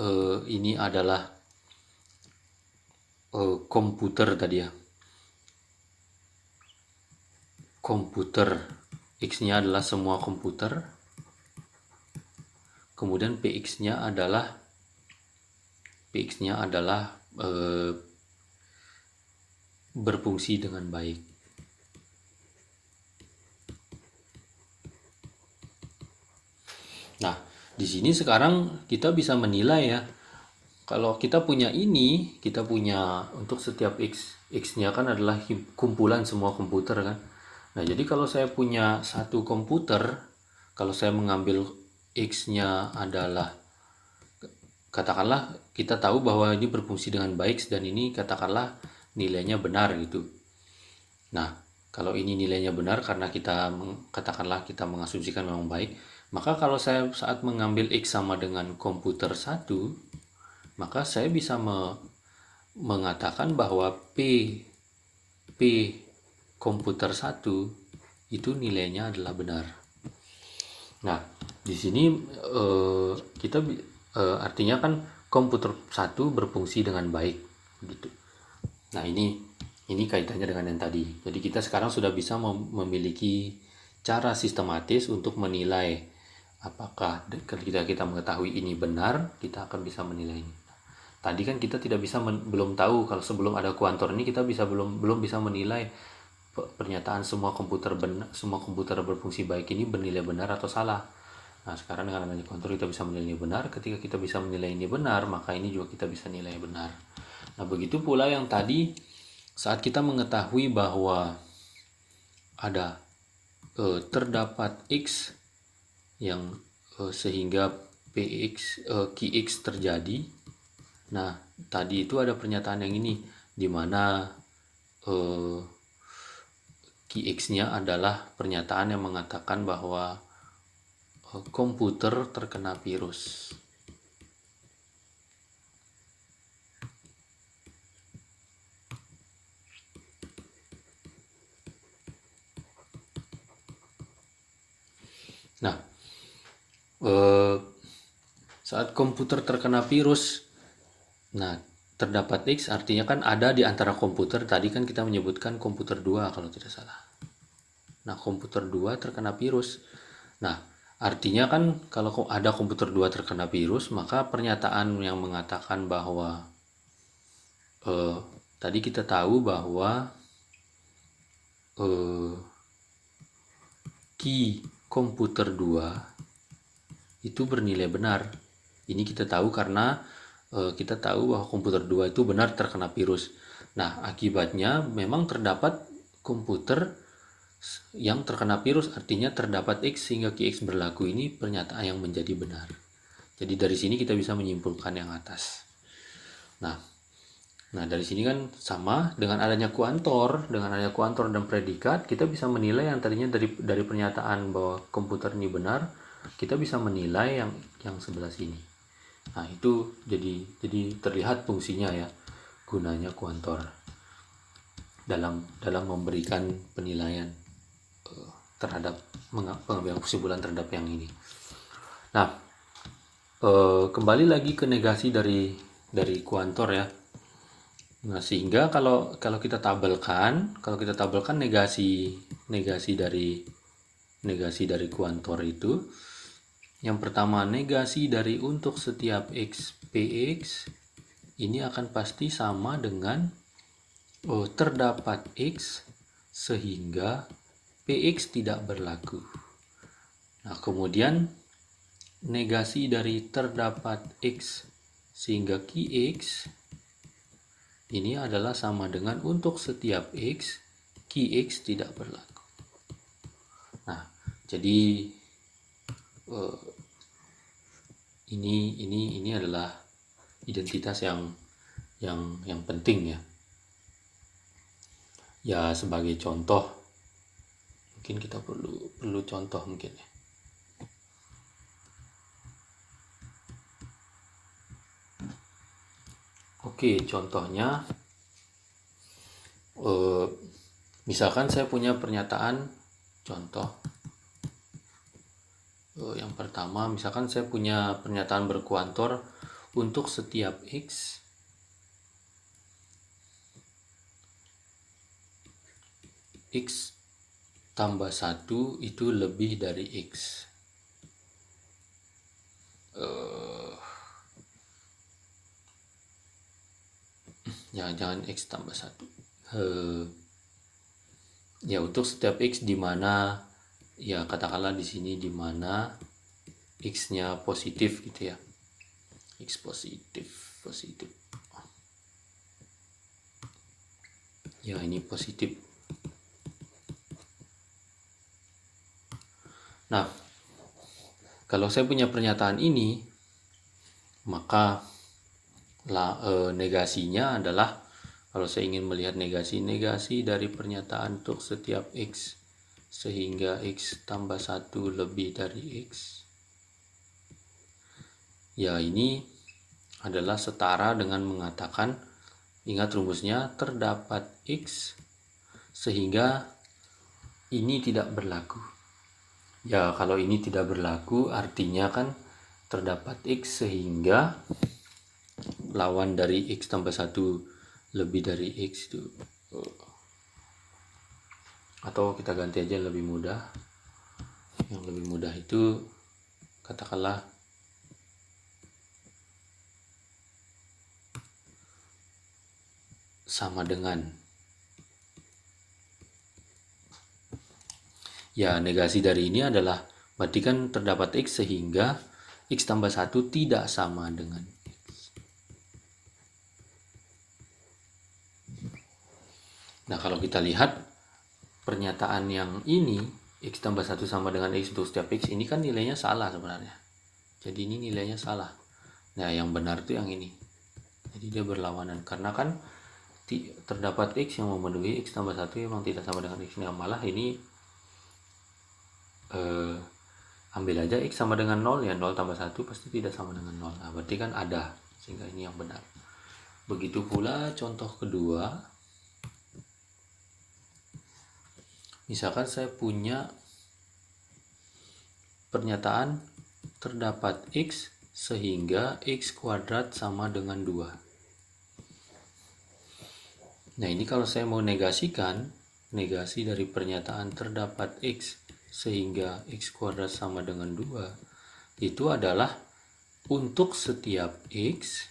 eh, ini adalah eh, komputer tadi ya. Komputer X-nya adalah semua komputer. Kemudian PX-nya adalah PX-nya adalah eh, berfungsi dengan baik. Nah, di sini sekarang kita bisa menilai ya. Kalau kita punya ini, kita punya untuk setiap X, X-nya kan adalah kumpulan semua komputer kan. Nah, jadi kalau saya punya satu komputer, kalau saya mengambil X-nya adalah katakanlah kita tahu bahwa ini berfungsi dengan baik dan ini katakanlah nilainya benar gitu. Nah, kalau ini nilainya benar karena kita katakanlah kita mengasumsikan memang baik, maka kalau saya saat mengambil X sama dengan komputer 1, maka saya bisa me mengatakan bahwa P P komputer 1 itu nilainya adalah benar. Nah, di sini eh, kita eh, artinya kan komputer 1 berfungsi dengan baik gitu. Nah, ini ini kaitannya dengan yang tadi. Jadi kita sekarang sudah bisa mem memiliki cara sistematis untuk menilai apakah ketika kita mengetahui ini benar kita akan bisa menilainya tadi kan kita tidak bisa men, belum tahu kalau sebelum ada kuantor ini kita bisa belum belum bisa menilai pernyataan semua komputer benar semua komputer berfungsi baik ini bernilai benar atau salah nah sekarang dengan adanya kuantor kita bisa menilai ini benar ketika kita bisa menilai ini benar maka ini juga kita bisa nilai benar nah begitu pula yang tadi saat kita mengetahui bahwa ada eh, terdapat x yang eh, sehingga px eh, qx terjadi. Nah, tadi itu ada pernyataan yang ini di mana eh, qx-nya adalah pernyataan yang mengatakan bahwa eh, komputer terkena virus. Nah, eh, saat komputer terkena virus nah terdapat X artinya kan ada di antara komputer tadi kan kita menyebutkan komputer 2 kalau tidak salah nah komputer 2 terkena virus nah artinya kan kalau ada komputer 2 terkena virus maka pernyataan yang mengatakan bahwa eh, tadi kita tahu bahwa eh, key komputer 2 itu bernilai benar. Ini kita tahu karena e, kita tahu bahwa komputer 2 itu benar terkena virus. Nah, akibatnya memang terdapat komputer yang terkena virus artinya terdapat X sehingga QX berlaku ini pernyataan yang menjadi benar. Jadi dari sini kita bisa menyimpulkan yang atas. Nah, nah dari sini kan sama dengan adanya kuantor, dengan adanya kuantor dan predikat, kita bisa menilai yang tadinya dari dari pernyataan bahwa komputer ini benar kita bisa menilai yang yang sebelah sini nah itu jadi jadi terlihat fungsinya ya gunanya kuantor dalam dalam memberikan penilaian eh, terhadap pengambilan kesimpulan terhadap yang ini nah eh, kembali lagi ke negasi dari dari kuantor ya Nah, sehingga kalau kalau kita tabelkan, kalau kita tabelkan negasi negasi dari negasi dari kuantor itu yang pertama, negasi dari untuk setiap x px ini akan pasti sama dengan oh, terdapat x sehingga px tidak berlaku. Nah, kemudian negasi dari terdapat x sehingga qx ini adalah sama dengan untuk setiap x qx tidak berlaku. Nah, jadi uh, ini ini ini adalah identitas yang yang yang penting ya ya sebagai contoh mungkin kita perlu perlu contoh mungkin ya Oke, contohnya, eh, misalkan saya punya pernyataan, contoh yang pertama misalkan saya punya pernyataan berkuantor untuk setiap x x tambah 1 itu lebih dari x jangan eh, jangan-jangan x tambah 1 uh, eh, ya untuk setiap x di mana ya katakanlah di sini di mana x-nya positif gitu ya. x positif, positif. Ya, ini positif. Nah, kalau saya punya pernyataan ini, maka la, e, negasinya adalah kalau saya ingin melihat negasi-negasi dari pernyataan untuk setiap x sehingga X tambah satu lebih dari X ya ini adalah setara dengan mengatakan ingat rumusnya terdapat X sehingga ini tidak berlaku ya kalau ini tidak berlaku artinya kan terdapat X sehingga lawan dari X tambah satu lebih dari X itu atau kita ganti aja yang lebih mudah yang lebih mudah itu katakanlah sama dengan ya negasi dari ini adalah berarti kan terdapat x sehingga x tambah satu tidak sama dengan Nah, kalau kita lihat pernyataan yang ini x tambah 1 sama dengan x untuk setiap x ini kan nilainya salah sebenarnya jadi ini nilainya salah nah yang benar itu yang ini jadi dia berlawanan karena kan terdapat x yang memenuhi x tambah 1 memang tidak sama dengan x nah, malah ini eh, ambil aja x sama dengan 0 ya 0 tambah 1 pasti tidak sama dengan 0 nah, berarti kan ada sehingga ini yang benar begitu pula contoh kedua misalkan saya punya pernyataan terdapat x sehingga x kuadrat sama dengan 2 nah ini kalau saya mau negasikan negasi dari pernyataan terdapat x sehingga x kuadrat sama dengan 2 itu adalah untuk setiap x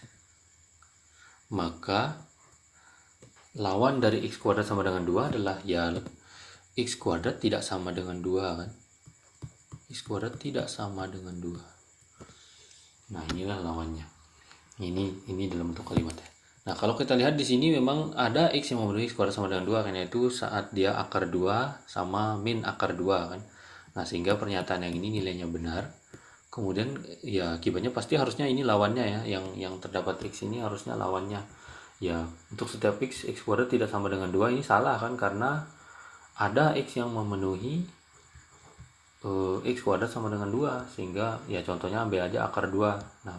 maka lawan dari x kuadrat sama dengan 2 adalah ya x kuadrat tidak sama dengan 2 kan x kuadrat tidak sama dengan 2 nah inilah lawannya ini ini dalam bentuk kalimat ya nah kalau kita lihat di sini memang ada x yang memenuhi x kuadrat sama dengan 2 karena itu saat dia akar 2 sama min akar 2 kan nah sehingga pernyataan yang ini nilainya benar kemudian ya akibatnya pasti harusnya ini lawannya ya yang yang terdapat x ini harusnya lawannya ya untuk setiap x x kuadrat tidak sama dengan 2 ini salah kan karena ada x yang memenuhi uh, x kuadrat sama dengan 2 sehingga ya contohnya ambil aja akar 2 nah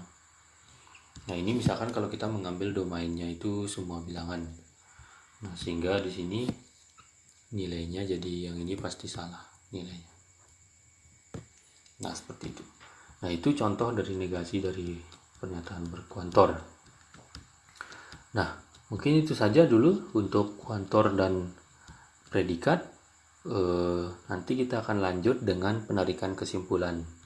nah ini misalkan kalau kita mengambil domainnya itu semua bilangan nah sehingga di sini nilainya jadi yang ini pasti salah nilainya nah seperti itu nah itu contoh dari negasi dari pernyataan berkuantor nah mungkin itu saja dulu untuk kuantor dan predikat, eh, nanti kita akan lanjut dengan penarikan kesimpulan.